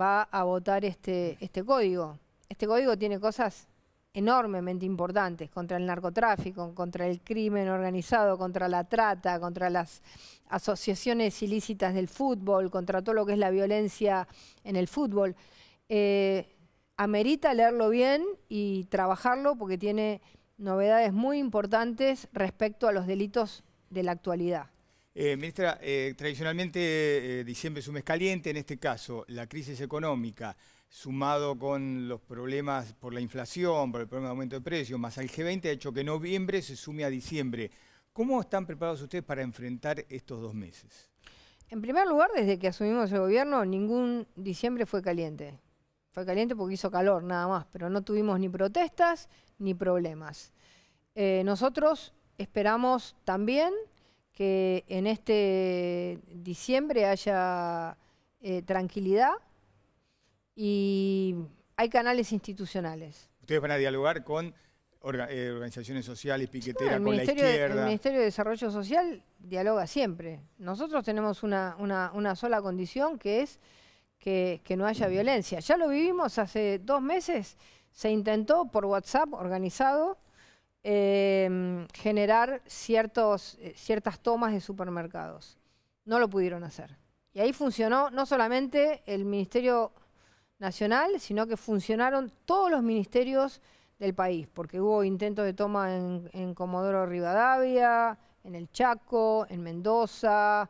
va a votar este, este código. Este código tiene cosas enormemente importantes contra el narcotráfico, contra el crimen organizado, contra la trata, contra las asociaciones ilícitas del fútbol, contra todo lo que es la violencia en el fútbol. Eh, amerita leerlo bien y trabajarlo porque tiene novedades muy importantes respecto a los delitos de la actualidad. Eh, ministra, eh, tradicionalmente eh, diciembre es un mes caliente, en este caso la crisis económica, sumado con los problemas por la inflación, por el problema de aumento de precios, más el G20 ha hecho que noviembre se sume a diciembre. ¿Cómo están preparados ustedes para enfrentar estos dos meses? En primer lugar, desde que asumimos el gobierno, ningún diciembre fue caliente. Fue caliente porque hizo calor, nada más, pero no tuvimos ni protestas ni problemas. Eh, nosotros esperamos también que en este diciembre haya eh, tranquilidad y hay canales institucionales. Ustedes van a dialogar con eh, organizaciones sociales, piqueteras, con la izquierda. el Ministerio de Desarrollo Social dialoga siempre. Nosotros tenemos una sola condición que es que, no haya violencia. Ya lo vivimos hace dos meses, se intentó por WhatsApp organizado em, generar ciertos, eh, ciertas tomas de supermercados. No lo pudieron hacer. Y ahí funcionó no solamente el Ministerio Nacional, sino que funcionaron todos los ministerios del país, porque hubo intentos de toma en, Comodoro Rivadavia, en el Chaco, en Mendoza,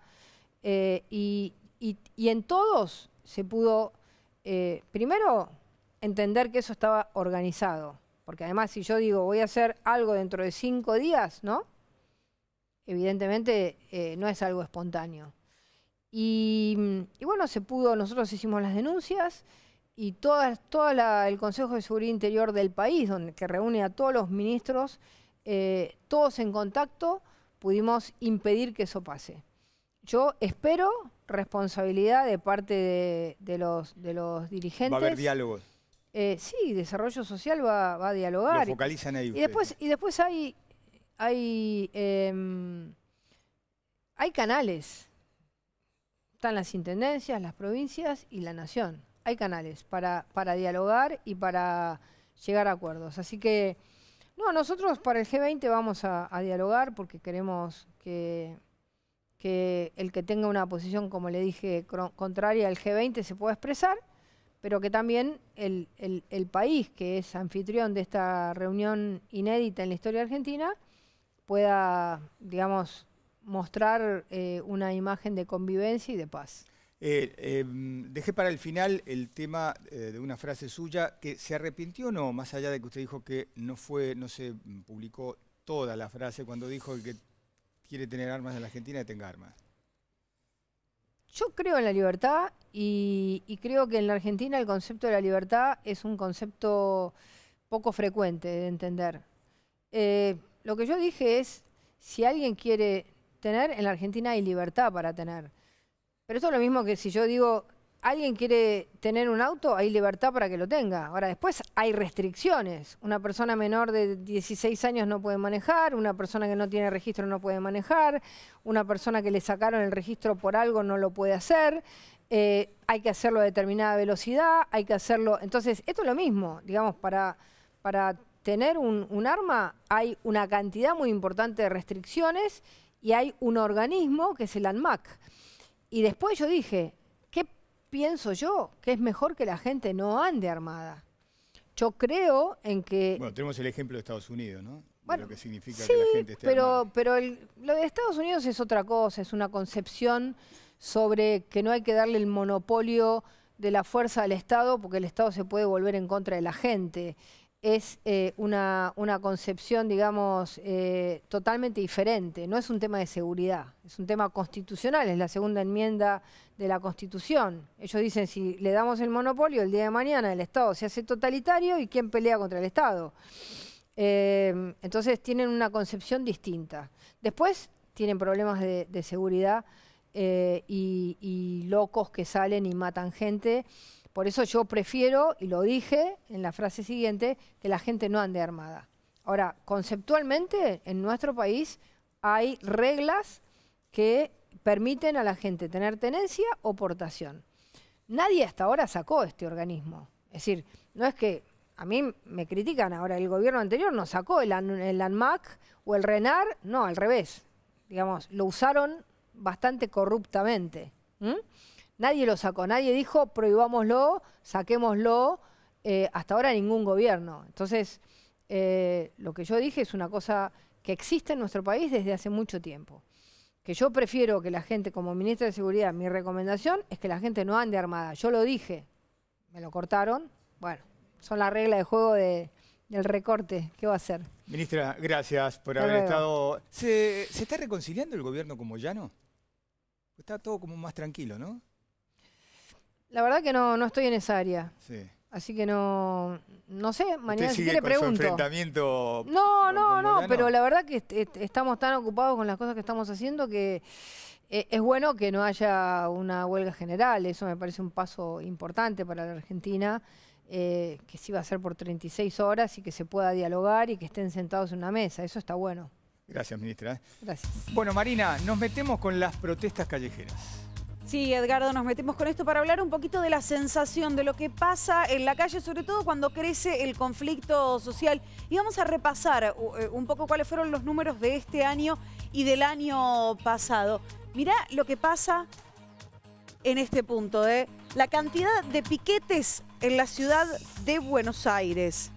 eh, y, y en todos se pudo, eh, primero, entender que eso estaba organizado. Porque además, si yo digo voy a hacer algo dentro de cinco días, ¿no? Evidentemente eh, no es algo espontáneo. Y, bueno, se pudo, nosotros hicimos las denuncias y todo toda el Consejo de Seguridad Interior del país, donde, que reúne a todos los ministros, eh, todos en contacto, pudimos impedir que eso pase. Yo espero responsabilidad de parte de, los, de los dirigentes. Va a haber diálogos. Eh, sí, desarrollo social va, a dialogar. Y después, y después hay, hay, em, hay canales. Están las intendencias, las provincias y la nación. Hay canales para, para dialogar y para llegar a acuerdos. Así que, no, nosotros para el G20 vamos a dialogar porque queremos que que el que tenga una posición, como le dije, contraria al G20 se pueda expresar, pero que también el, país que es anfitrión de esta reunión inédita en la historia argentina pueda, digamos, mostrar eh, una imagen de convivencia y de paz. Eh, eh, dejé para el final el tema de una frase suya que se arrepintió o no, más allá de que usted dijo que no fue, no se publicó toda la frase cuando dijo que quiere tener armas en la Argentina, y tenga armas. Yo creo en la libertad y, creo que en la Argentina el concepto de la libertad es un concepto poco frecuente de entender. Eh, lo que yo dije es, si alguien quiere tener, en la Argentina hay libertad para tener. Pero eso es lo mismo que si yo digo, alguien quiere tener un auto, hay libertad para que lo tenga. Ahora, después hay restricciones. Una persona menor de 16 años no puede manejar, una persona que no tiene registro no puede manejar, una persona que le sacaron el registro por algo no lo puede hacer. Eh, hay que hacerlo a determinada velocidad, hay que hacerlo... Entonces, esto es lo mismo, digamos, para, para tener un, un arma hay una cantidad muy importante de restricciones y hay un organismo que es el ANMAC. Y después yo dije, pienso yo que es mejor que la gente no ande armada. Yo creo en que... Bueno, tenemos el ejemplo de Estados Unidos, ¿no? Bueno, lo que significa la gente esté pero, pero lo de Estados Unidos es otra cosa, es una concepción sobre que no hay que darle el monopolio de la fuerza al Estado porque el Estado se puede volver en contra de la gente es eh, una, concepción, digamos, eh, totalmente diferente. No es un tema de seguridad, es un tema constitucional, es la segunda enmienda de la Constitución. Ellos dicen, si le damos el monopolio, el día de mañana el Estado se hace totalitario y ¿quién pelea contra el Estado? Eh, entonces tienen una concepción distinta. Después tienen problemas de, seguridad y locos que salen y matan gente. Por eso yo prefiero, y lo dije en la frase siguiente, que la gente no ande armada. Ahora, conceptualmente, en nuestro país hay reglas que permiten a la gente tener tenencia o portación. Nadie hasta ahora sacó este organismo. Es decir, no es que a mí me critican ahora, el gobierno anterior no sacó el, ANMAC o el RENAR, no, al revés. Digamos, lo usaron bastante corruptamente. Nadie lo sacó, nadie dijo prohibámoslo, saquémoslo, eh, hasta ahora ningún gobierno. Entonces, eh, lo que yo dije es una cosa que existe en nuestro país desde hace mucho tiempo. Que yo prefiero que la gente, como ministra de Seguridad, mi recomendación es que la gente no ande armada. Yo lo dije, me lo cortaron. Bueno, son la regla de juego del recorte. ¿Qué va a hacer? Ministra, gracias por haber estado. ¿Se, ¿Se está reconciliando el gobierno como ya no? Está todo como más tranquilo, ¿no? La verdad que no, estoy en esa área. Así que no, no sé, mañana si le pregunto. Su enfrentamiento no, no, no, pero la verdad que estamos tan ocupados con las cosas que estamos haciendo que e, es bueno que no haya una huelga general, eso me parece un paso importante para la Argentina, eh, que sí va a ser por 36 horas y que se pueda dialogar y que estén sentados en una mesa, eso está bueno. Gracias, ministra. Gracias. Bueno, Marina, nos metemos con las protestas callejeras. Sí, Edgardo, nos metimos con esto para hablar un poquito de la sensación de lo que pasa en la calle, sobre todo cuando crece el conflicto social. Y vamos a repasar eh, un poco cuáles fueron los números de este año y del año pasado. Mirá lo que pasa en este punto, ¿eh? la cantidad de piquetes en la ciudad de Buenos Aires.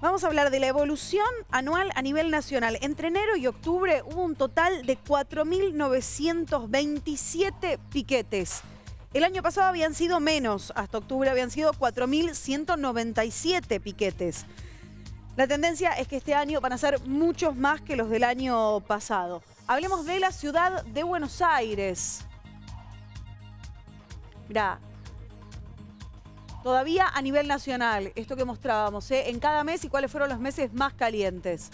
Vamos a hablar de la evolución anual a nivel nacional. Entre enero y octubre hubo un total de 4.927 piquetes. El año pasado habían sido menos, hasta octubre habían sido 4.197 piquetes. La tendencia es que este año van a ser muchos más que los del año pasado. Hablemos de la ciudad de Buenos Aires todavía a nivel nacional, esto que mostrábamos, ¿eh? en cada mes y cuáles fueron los meses más calientes.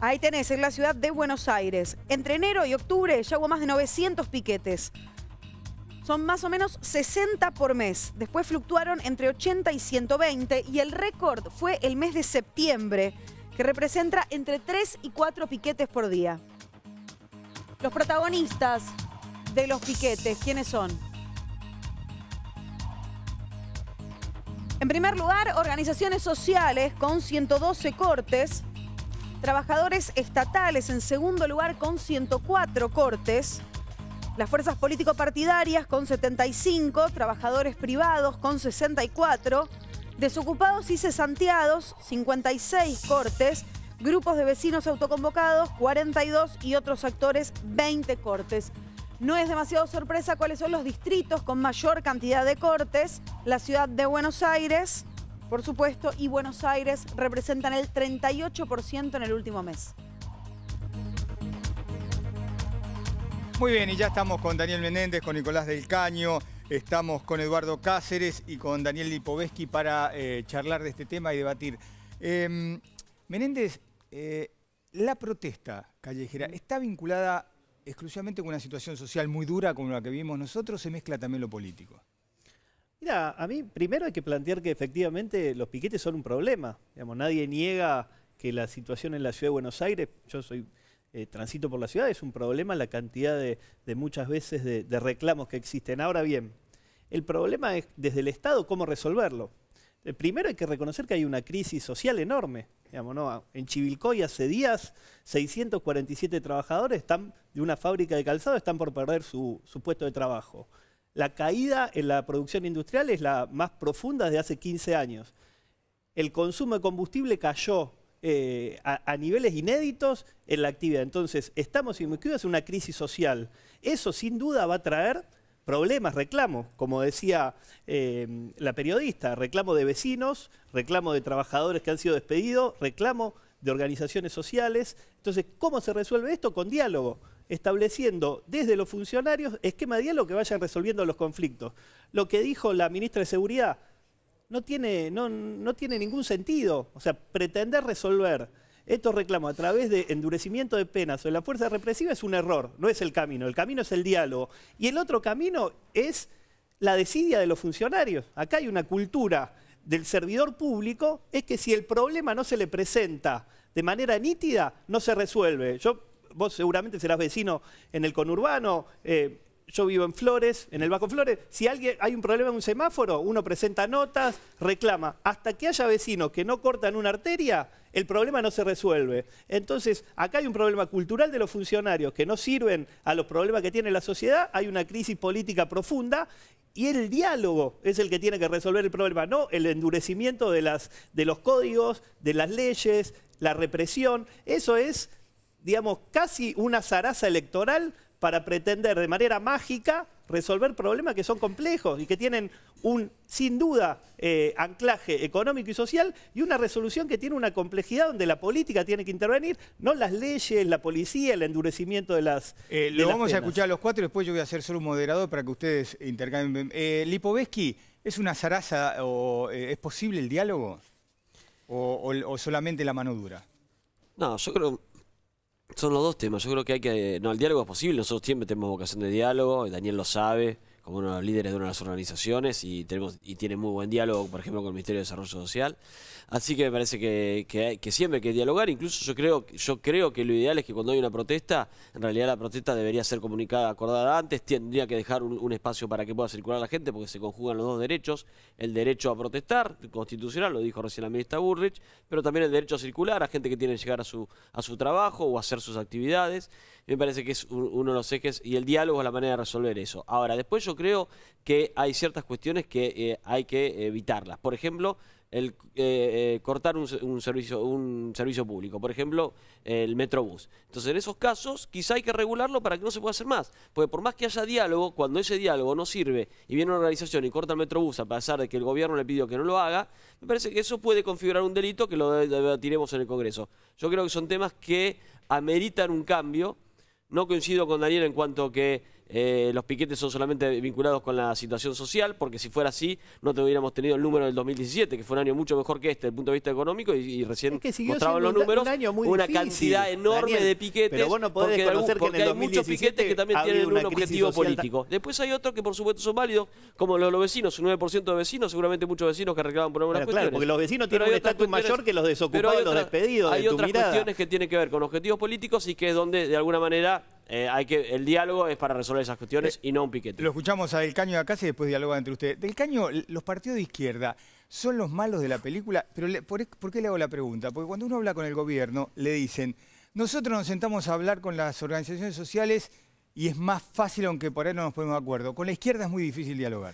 Ahí tenés, en la ciudad de Buenos Aires. Entre enero y octubre ya hubo más de 900 piquetes. Son más o menos 60 por mes. Después fluctuaron entre 80 y 120 y el récord fue el mes de septiembre, que representa entre 3 y 4 piquetes por día. Los protagonistas de los piquetes. ¿Quiénes son? En primer lugar, organizaciones sociales con 112 cortes, trabajadores estatales en segundo lugar con 104 cortes, las fuerzas político-partidarias con 75, trabajadores privados con 64, desocupados y cesanteados 56 cortes, grupos de vecinos autoconvocados 42 y otros actores 20 cortes. No es demasiado sorpresa cuáles son los distritos con mayor cantidad de cortes. La ciudad de Buenos Aires, por supuesto, y Buenos Aires representan el 38% en el último mes. Muy bien, y ya estamos con Daniel Menéndez, con Nicolás del Caño, estamos con Eduardo Cáceres y con Daniel Lipovetsky para eh, charlar de este tema y debatir. Em, Menéndez, eh, la protesta callejera está vinculada exclusivamente con una situación social muy dura como la que vivimos nosotros, se mezcla también lo político? Mira, a mí primero hay que plantear que efectivamente los piquetes son un problema. nadie niega que la situación en la ciudad de Buenos Aires, yo soy eh, transito por la ciudad, es un problema la cantidad de, muchas veces de, reclamos que existen. Ahora bien, el problema es desde el Estado cómo resolverlo. Eh, primero hay que reconocer que hay una crisis social enorme. En Chivilcoy hace días 647 trabajadores están, de una fábrica de calzado están por perder su, puesto de trabajo. La caída en la producción industrial es la más profunda desde hace 15 años. El consumo de combustible cayó eh, a, niveles inéditos en la actividad. Entonces, estamos inmiscuidos en una crisis social. Eso, sin duda, va a traer problemas, reclamos, como decía em, la periodista, reclamo de vecinos, reclamo de trabajadores que han sido despedidos, reclamo de organizaciones sociales. Entonces, ¿cómo se resuelve esto? Con diálogo, estableciendo desde los funcionarios esquema de diálogo que vayan resolviendo los conflictos. Lo que dijo la ministra de Seguridad no tiene, no, no tiene ningún sentido. O sea, pretender resolver estos reclamos a través de endurecimiento de penas o de la fuerza represiva es un error, no es el camino. El camino es el diálogo. Y el otro camino es la desidia de los funcionarios. Acá hay una cultura del servidor público, es que si el problema no se le presenta de manera nítida, no se resuelve. Yo, vos seguramente serás vecino en el conurbano. Eh, yo vivo en Flores, en el Bajo Flores, si alguien, hay un problema en un semáforo, uno presenta notas, reclama. Hasta que haya vecinos que no cortan una arteria, el problema no se resuelve. Entonces, acá hay un problema cultural de los funcionarios que no sirven a los problemas que tiene la sociedad, hay una crisis política profunda y el diálogo es el que tiene que resolver el problema, no el endurecimiento de, las, de los códigos, de las leyes, la represión. Eso es, digamos, casi una zaraza electoral para pretender de manera mágica resolver problemas que son complejos y que tienen un, sin duda, eh, anclaje económico y social y una resolución que tiene una complejidad donde la política tiene que intervenir, no las leyes, la policía, el endurecimiento de las. Eh, vamos a escuchar a los cuatro y después yo voy a ser solo un moderador para que ustedes intercambien. Eh, ¿es una zaraza o eh, es posible el diálogo? o solamente la mano dura? No, yo creo son los dos temas. Yo creo que hay que. No, el diálogo es posible. Nosotros siempre tenemos vocación de diálogo. Daniel lo sabe como líderes de una de las organizaciones y tenemos y tiene muy buen diálogo, por ejemplo, con el Ministerio de Desarrollo Social. Así que me parece que, que, siempre hay que dialogar. Incluso yo creo, yo creo que lo ideal es que cuando hay una protesta, en realidad la protesta debería ser comunicada, acordada antes, tendría que dejar un, espacio para que pueda circular la gente, porque se conjugan los dos derechos, el derecho a protestar, constitucional, lo dijo recién la ministra Burrich, pero también el derecho a circular, a gente que tiene que llegar a su, a su trabajo o hacer sus actividades me parece que es uno de los ejes y el diálogo es la manera de resolver eso. Ahora, después yo creo que hay ciertas cuestiones que eh, hay que evitarlas. Por ejemplo, el eh, eh, cortar un, servicio un servicio público, por ejemplo, el Metrobús. Entonces, en esos casos, quizá hay que regularlo para que no se pueda hacer más, porque por más que haya diálogo, cuando ese diálogo no sirve y viene una organización y corta el Metrobús a pesar de que el gobierno le pidió que no lo haga, me parece que eso puede configurar un delito que lo debatiremos en el Congreso. Yo creo que son temas que ameritan un cambio no coincido con Daniel en cuanto que eh, los piquetes son solamente vinculados con la situación social, porque si fuera así, no hubiéramos tenido el número del 2017, que fue un año mucho mejor que este desde el punto de vista económico, y, recién mostraban los números, una cantidad enorme de piquetes, pero no podés porque, que en el hay muchos piquetes que también tienen un objetivo político. Después hay otros que por supuesto son válidos, como los, vecinos, un 9% de vecinos, seguramente muchos vecinos que reclaman por algunas Claro, porque los vecinos tienen un estatus mayor que los desocupados, los despedidos. Hay otras cuestiones que tienen que ver con objetivos políticos y que es donde de alguna manera eh, el diálogo es para resolver esas cuestiones eh, y no un piquete. Lo escuchamos a Del Caño de acá y después dialoga entre ustedes. Del Caño, los partidos de izquierda son los malos de la película, pero por, ¿por qué le hago la pregunta? Porque cuando uno habla con el gobierno, le dicen, nosotros nos sentamos a hablar con las organizaciones sociales y es más fácil, aunque por ahí no nos ponemos de acuerdo. Con la izquierda es muy difícil dialogar.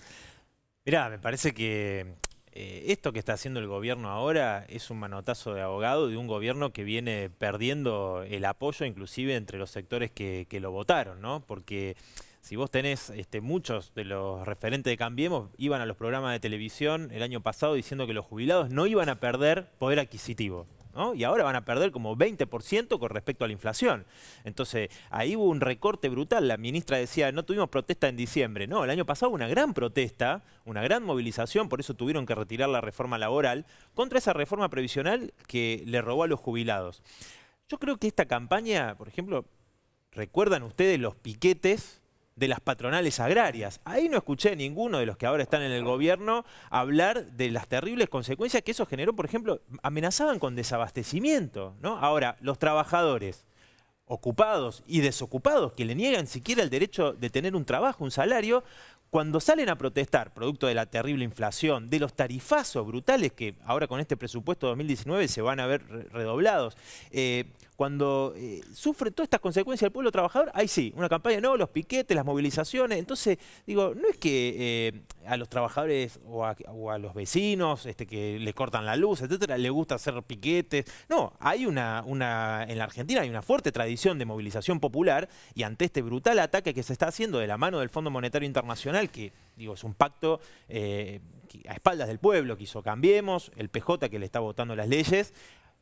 Mirá, me parece que eh, esto que está haciendo el gobierno ahora es un manotazo de abogado de un gobierno que viene perdiendo el apoyo inclusive entre los sectores que, lo votaron, ¿no? Porque si vos tenés este, muchos de los referentes de Cambiemos, iban a los programas de televisión el año pasado diciendo que los jubilados no iban a perder poder adquisitivo. Y ahora van a perder como 20% con respecto a la inflación. Entonces, ahí hubo un recorte brutal. La ministra decía, no tuvimos protesta en diciembre. No, el año pasado hubo una gran protesta, una gran movilización, por eso tuvieron que retirar la reforma laboral, contra esa reforma previsional que le robó a los jubilados. Yo creo que esta campaña, por ejemplo, recuerdan ustedes los piquetes de las patronales agrarias. Ahí no escuché a ninguno de los que ahora están en el gobierno hablar de las terribles consecuencias que eso generó, por ejemplo, amenazaban con desabastecimiento, ¿no? Ahora, los trabajadores ocupados y desocupados que le niegan siquiera el derecho de tener un trabajo, un salario, cuando salen a protestar, producto de la terrible inflación, de los tarifazos brutales que ahora con este presupuesto 2019 se van a ver redoblados, eh, cuando eh, sufre todas estas consecuencias el pueblo trabajador, ahí sí, una campaña, no, los piquetes, las movilizaciones. Entonces, digo, no es que eh, a los trabajadores o a, los vecinos este, que le cortan la luz, etcétera, le gusta hacer piquetes. No, hay una, una, en la Argentina hay una fuerte tradición de movilización popular y ante este brutal ataque que se está haciendo de la mano del Fondo Monetario Internacional, que digo, es un pacto eh, a espaldas del pueblo que hizo Cambiemos, el PJ que le está votando las leyes,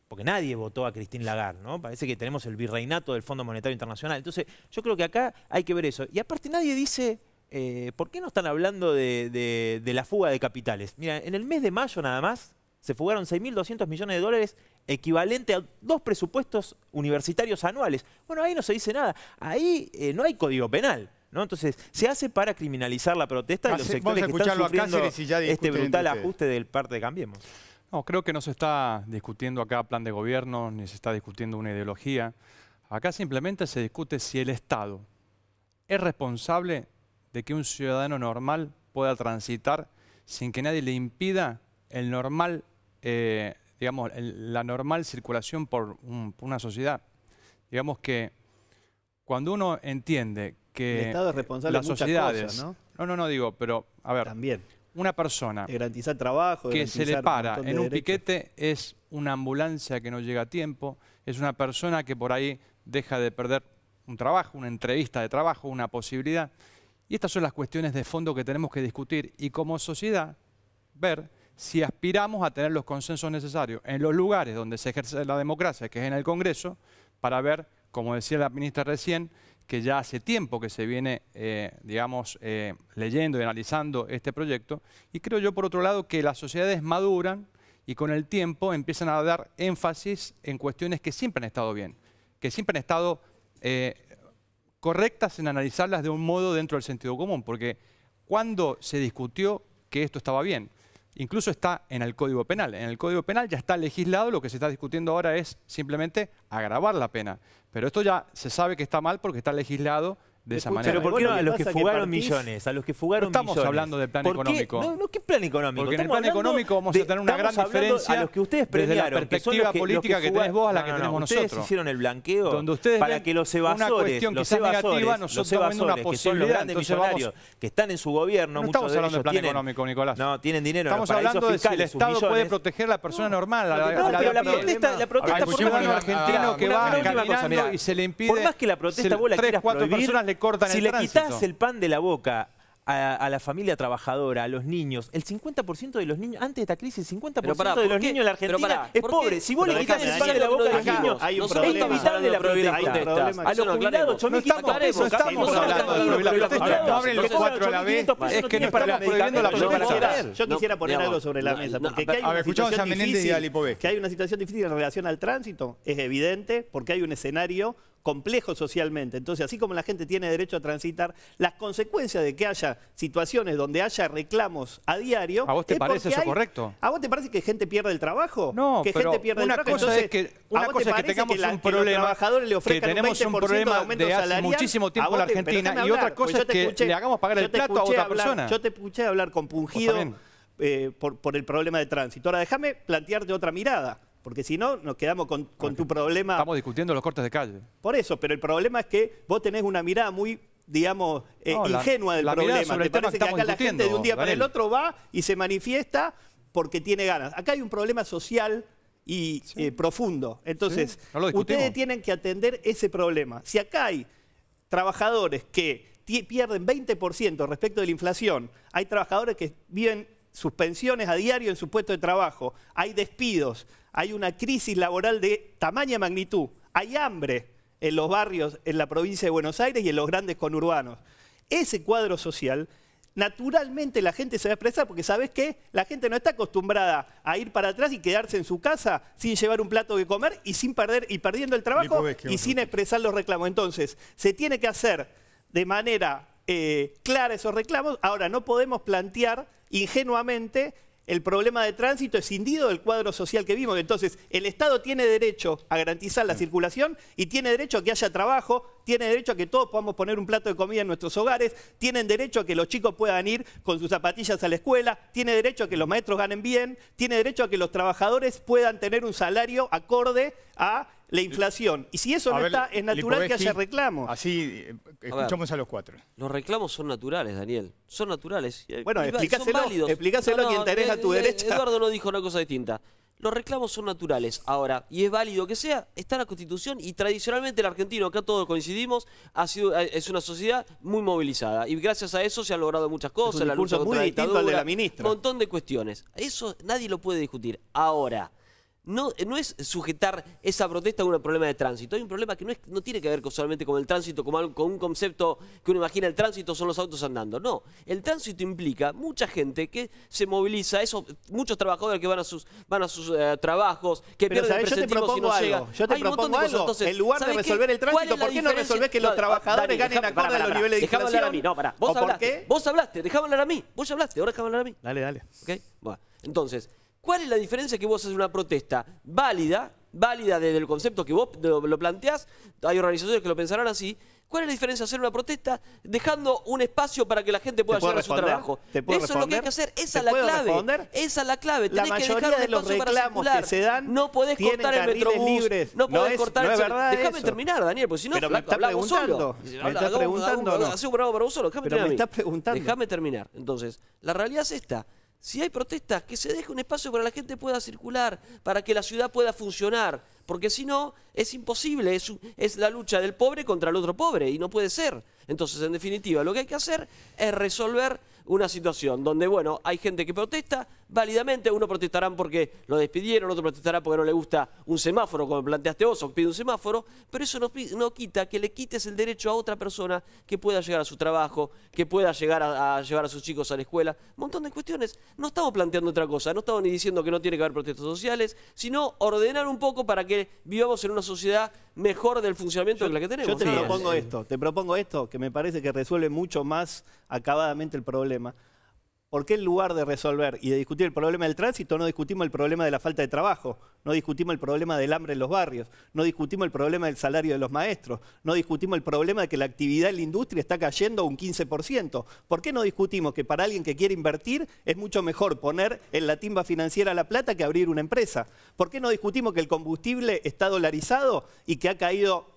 porque nadie votó a Cristín Lagarde, ¿no? Parece que tenemos el virreinato del Fondo Monetario Internacional. Entonces, yo creo que acá hay que ver eso. Y aparte nadie dice, eh, ¿por qué no están hablando de, la fuga de capitales? Mira, en el mes de mayo nada más se fugaron 6.200 millones de dólares equivalente a dos presupuestos universitarios anuales. Bueno, ahí no se dice nada. Ahí eh, no hay código penal. Entonces, se hace para criminalizar la protesta y los sectores que están sufriendo este brutal ajuste del parte de Cambiemos. No, creo que no se está discutiendo acá plan de gobierno, ni se está discutiendo una ideología. Acá simplemente se discute si el Estado es responsable de que un ciudadano normal pueda transitar sin que nadie le impida el normal, eh, digamos, la normal circulación por una sociedad. Digamos que cuando uno entiende que el Estado es responsable de cosas, ¿no? No, no, digo, pero a ver, también una persona garantizar trabajo, que se le para en un piquete es una ambulancia que no llega a tiempo, es una persona que por ahí deja de perder un trabajo, una entrevista de trabajo, una posibilidad. Y estas son las cuestiones de fondo que tenemos que discutir y como sociedad ver si aspiramos a tener los consensos necesarios en los lugares donde se ejerce la democracia, que es en el Congreso, para ver, como decía la ministra recién, que ya hace tiempo que se viene, eh, digamos, eh, leyendo y analizando este proyecto. Y creo yo, por otro lado, que las sociedades maduran y con el tiempo empiezan a dar énfasis en cuestiones que siempre han estado bien, que siempre han estado eh, correctas en analizarlas de un modo dentro del sentido común, porque cuando se discutió que esto estaba bien? Incluso está en el Código Penal. En el Código Penal ya está legislado, lo que se está discutiendo ahora es simplemente agravar la pena. Pero esto ya se sabe que está mal porque está legislado de esa manera. Pero ¿por qué no a los que fugaron millones? A los que fugaron no estamos hablando del plan económico. No, no, ¿qué plan económico? Porque en el plan económico vamos a tener una gran diferencia a los que ustedes desde la perspectiva que, política que, que, tenés vos a la que tenemos nosotros. Ustedes hicieron el blanqueo Donde ustedes para que los evasores, una los evasores, nosotros los evasores, que son los grandes millonarios que están en su gobierno, no estamos hablando del plan económico, Nicolás. No, tienen dinero Estamos hablando de si el Estado puede proteger a la persona normal. La protesta por un argentino que va caminando y se le impide... Por más que la protesta vos la quieras prohibir cortan si el le quitas el pan de la boca a, a, la familia trabajadora, a los niños. El 50% de los niños, antes de esta crisis, el 50% de los niños en la Argentina es pobre. Si vos le quitas el pan de la boca a los niños, hay un problema. de la protesta. A los jubilados, 8.500 pesos. Estamos hablando de la protesta. No abren los cuatro a la vez. Es que no estamos prohibiendo la protesta. Yo quisiera poner algo sobre la mesa. Porque que hay una situación difícil en relación al tránsito es evidente porque hay un escenario complejo socialmente. Entonces, así como la gente tiene derecho a transitar, las consecuencias de que haya situaciones donde haya reclamos a diario... ¿A vos te parece eso correcto? ¿A vos te parece que gente pierde el trabajo? No, que pero gente una Cosa es que, una cosa es que tengamos un problema... los trabajadores le ofrezcan tenemos un, 20 problema de, de hace muchísimo tiempo en la Argentina y otra cosa es que le hagamos pagar el plato a otra persona. Yo te escuché hablar compungido eh, por, por el problema de tránsito. Ahora, déjame plantearte otra mirada porque si no, nos quedamos con, tu problema. Estamos discutiendo los cortes de calle. Por eso, pero el problema es que vos tenés una mirada muy digamos, eh, ingenua del problema. Te parece que, acá la gente de un día para el otro va y se manifiesta porque tiene ganas. Acá hay un problema social y eh, profundo. Entonces, ustedes tienen que atender ese problema. Si acá hay trabajadores que pierden 20% respecto de la inflación, hay trabajadores que viven suspensiones a diario en su puesto de trabajo, hay despidos, hay una crisis laboral de tamaña magnitud, hay hambre en los barrios, en la provincia de Buenos Aires y en los grandes conurbanos. Ese cuadro social, naturalmente la gente se va a expresar porque ¿sabes qué? La gente no está acostumbrada a ir para atrás y quedarse en su casa sin llevar un plato que comer y sin perder y perdiendo el trabajo y sin expresar los reclamos. Entonces, se tiene que hacer de manera eh, clara esos reclamos. Ahora, no podemos plantear ingenuamente el problema de tránsito es escindido del cuadro social que vimos. Entonces, el Estado tiene derecho a garantizar la circulación y tiene derecho a que haya trabajo, tiene derecho a que todos podamos poner un plato de comida en nuestros hogares, tienen derecho a que los chicos puedan ir con sus zapatillas a la escuela, tiene derecho a que los maestros ganen bien, tiene derecho a que los trabajadores puedan tener un salario acorde a la inflación. Y si eso no está, es natural que haya reclamos. Así, eh, escuchamos a, los cuatro. Los reclamos son naturales, Daniel. Son naturales. Bueno, y, explícaselo, a quien te a eh, tu eh, derecha. Eduardo no dijo una cosa distinta los reclamos son naturales ahora, y es válido que sea, está en la Constitución y tradicionalmente el argentino, acá todos coincidimos, ha sido, eh, es una sociedad muy movilizada y gracias a eso se han logrado muchas cosas, la lucha contra la dictadura, de la un montón de cuestiones. Eso nadie lo puede discutir. Ahora, no, no es sujetar esa protesta a un problema de tránsito. Hay un problema que no, tiene que ver solamente con el tránsito, con un concepto que uno imagina el tránsito son los autos andando. No, el tránsito implica mucha gente que se moviliza, muchos trabajadores que van a sus, van a sus eh, trabajos, que pierden el yo no algo. Yo te propongo algo. Entonces, en lugar de resolver el tránsito, ¿por qué no resolvés que los trabajadores ganen ganen acorde a los niveles de inflación? hablar a mí, no, pará. Vos hablaste, por qué? vos hablaste, dejame hablar a mí. Vos hablaste, ahora dejame hablar a mí. Dale, dale. ¿Ok? Bueno, entonces... ¿Cuál es la diferencia que vos haces una protesta válida, válida desde el concepto que vos lo planteás? Hay organizaciones que lo pensarán así. ¿Cuál es la diferencia de hacer una protesta dejando un espacio para que la gente pueda hacer su trabajo? ¿Te puedo Eso es lo que hay que hacer. Esa es la clave. Esa es la clave. Tenés que dejar de los reclamos para que se dan no podés cortar el metrobús. No podés cortar el Déjame terminar, Daniel, porque si no, Pero me estás preguntando. Me estás preguntando. un programa para vos solo. Déjame terminar. Déjame terminar. Entonces, la realidad es esta. Si hay protestas, que se deje un espacio para que la gente pueda circular, para que la ciudad pueda funcionar, porque si no, es imposible, es, es, la lucha del pobre contra el otro pobre, y no puede ser. Entonces, en definitiva, lo que hay que hacer es resolver una situación donde, bueno, hay gente que protesta, válidamente, uno protestarán porque lo despidieron, otro protestará porque no le gusta un semáforo, como planteaste vos, o pide un semáforo, pero eso no, quita que le quites el derecho a otra persona que pueda llegar a su trabajo, que pueda llegar a, llevar a sus chicos a la escuela, un montón de cuestiones. No estamos planteando otra cosa, no estamos ni diciendo que no tiene que haber protestas sociales, sino ordenar un poco para que vivamos en una sociedad mejor del funcionamiento de la que tenemos. Yo te propongo esto, te propongo esto, que me parece que resuelve mucho más acabadamente el problema. ¿Por qué en lugar de resolver y de discutir el problema del tránsito, no discutimos el problema de la falta de trabajo? No discutimos el problema del hambre en los barrios, no discutimos el problema del salario de los maestros, no discutimos el problema de que la actividad en la industria está cayendo un 15%. ¿Por qué no discutimos que para alguien que quiere invertir es mucho mejor poner en la timba financiera la plata que abrir una empresa? ¿Por qué no discutimos que el combustible está dolarizado y que ha caído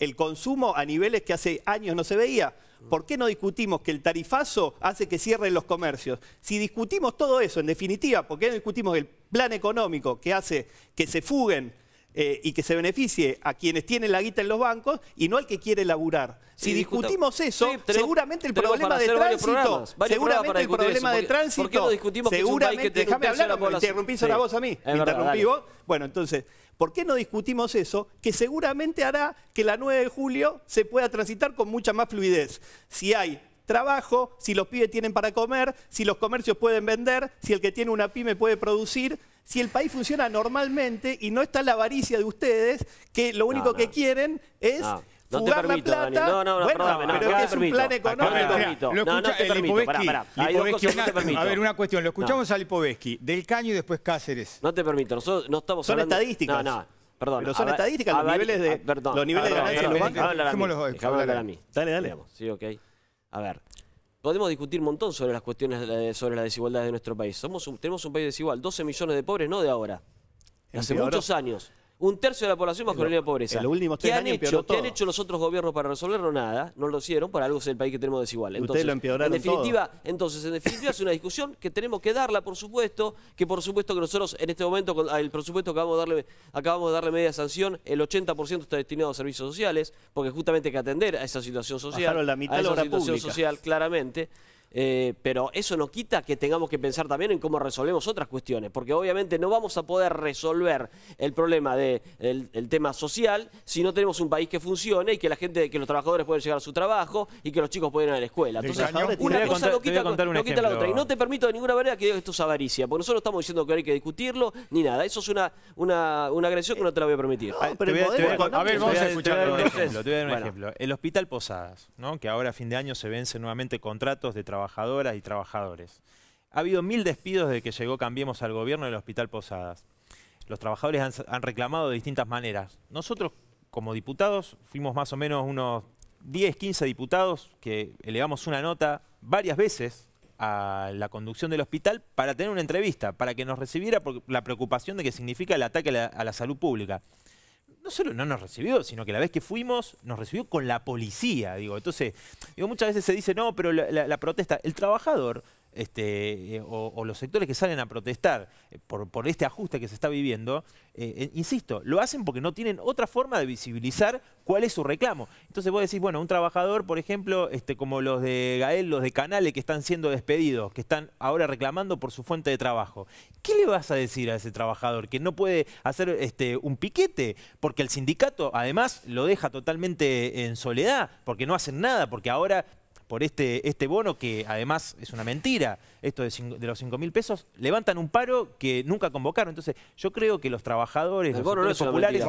el consumo a niveles que hace años no se veía? Mm. ¿Por qué no discutimos que el tarifazo hace que cierren los comercios? Si discutimos todo eso, en definitiva, ¿por qué no discutimos el plan económico que hace que se fuguen eh, y que se beneficie a quienes tienen la guita en los bancos y no al que quiere laburar. Si discutimos eso, seguramente el problema de tránsito, seguramente el problema de tránsito, no discutimos seguramente, déjame hablar, me interrumpís a voz a mí, me interrumpí vos. Bueno, entonces, ¿Por qué no discutimos eso? Que seguramente hará que la 9 de julio se pueda transitar con mucha más fluidez. Si hay trabajo, si los pibes tienen para comer, si los comercios pueden vender, si el que tiene una pyme puede producir, si el país funciona normalmente y no está la avaricia de ustedes, que lo único que quieren es... No te permito, la plata, Daniel. No, no, no, bueno, perdóname, no, pero no te es un plan económico. No, lo escucha, no, no te permito, pará, no te permito. A ver, una cuestión, lo escuchamos a Lipovetsky, del Caño y después Cáceres. No te permito, nosotros no estamos son hablando... Son estadísticas. No, no, perdón. Pero son estadísticas a los, niveles de, a, perdón, los niveles perdón, de ganancia de los bancos. Déjame hablar a mí. Dale, dale. Sí, ok. A ver, podemos discutir un montón sobre las cuestiones, sobre las desigualdades de nuestro país. Somos tenemos un país desigual, 12 millones de pobres, no de ahora. Hace muchos años. Un tercio de la población más con de pobreza. ¿Qué han hecho? los otros gobiernos para resolverlo? Nada, no lo hicieron, para algo es el país que tenemos desigual. Entonces lo empeoraron en definitiva, entonces, en definitiva es una discusión que tenemos que darla, por supuesto, que por supuesto que nosotros en este momento, con el presupuesto que acabamos de darle, acabamos de darle media sanción, el 80% está destinado a servicios sociales, porque justamente hay que atender a esa situación social, la mitad a la situación social claramente. Eh, pero eso no quita que tengamos que pensar también en cómo resolvemos otras cuestiones, porque obviamente no vamos a poder resolver el problema del de el, tema social si no tenemos un país que funcione y que la gente, que los trabajadores puedan llegar a su trabajo y que los chicos puedan ir a la escuela. Entonces, una cosa no quita, la otra. Y no te permito de ninguna manera que digas esto es avaricia, porque nosotros no estamos diciendo que hay que discutirlo ni nada. Eso es una, una, agresión que no te la voy a permitir. Ah, a, ver, vamos a escuchar un ejemplo. Te voy dar un ejemplo. El Hospital Posadas, ¿no? que ahora a fin de año se vencen nuevamente contratos de trabajo trabajadoras y trabajadores. Ha habido mil despidos desde que llegó Cambiemos al gobierno del Hospital Posadas. Los trabajadores han, reclamado de distintas maneras. Nosotros, como diputados, fuimos más o menos unos 10, 15 diputados que elevamos una nota varias veces a la conducción del hospital para tener una entrevista, para que nos recibiera la preocupación de que significa el ataque a la salud pública no solo no nos recibió, sino que la vez que fuimos nos recibió con la policía. Digo, entonces, digo, muchas veces se dice, no, pero la, la protesta, el trabajador este, eh, o, los sectores que salen a protestar eh, por, este ajuste que se está viviendo, eh, insisto, lo hacen porque no tienen otra forma de visibilizar cuál es su reclamo. Entonces vos decís, bueno, un trabajador, por ejemplo, este, como los de Gael, los de Canales, que están siendo despedidos, que están ahora reclamando por su fuente de trabajo. ¿Qué le vas a decir a ese trabajador? Que no puede hacer este, un piquete, porque el sindicato además lo deja totalmente en soledad, porque no hacen nada, porque ahora por este, este bono, que además es una mentira, esto de, los 5 mil pesos, levantan un paro que nunca convocaron. Entonces, yo creo que los trabajadores, los populares,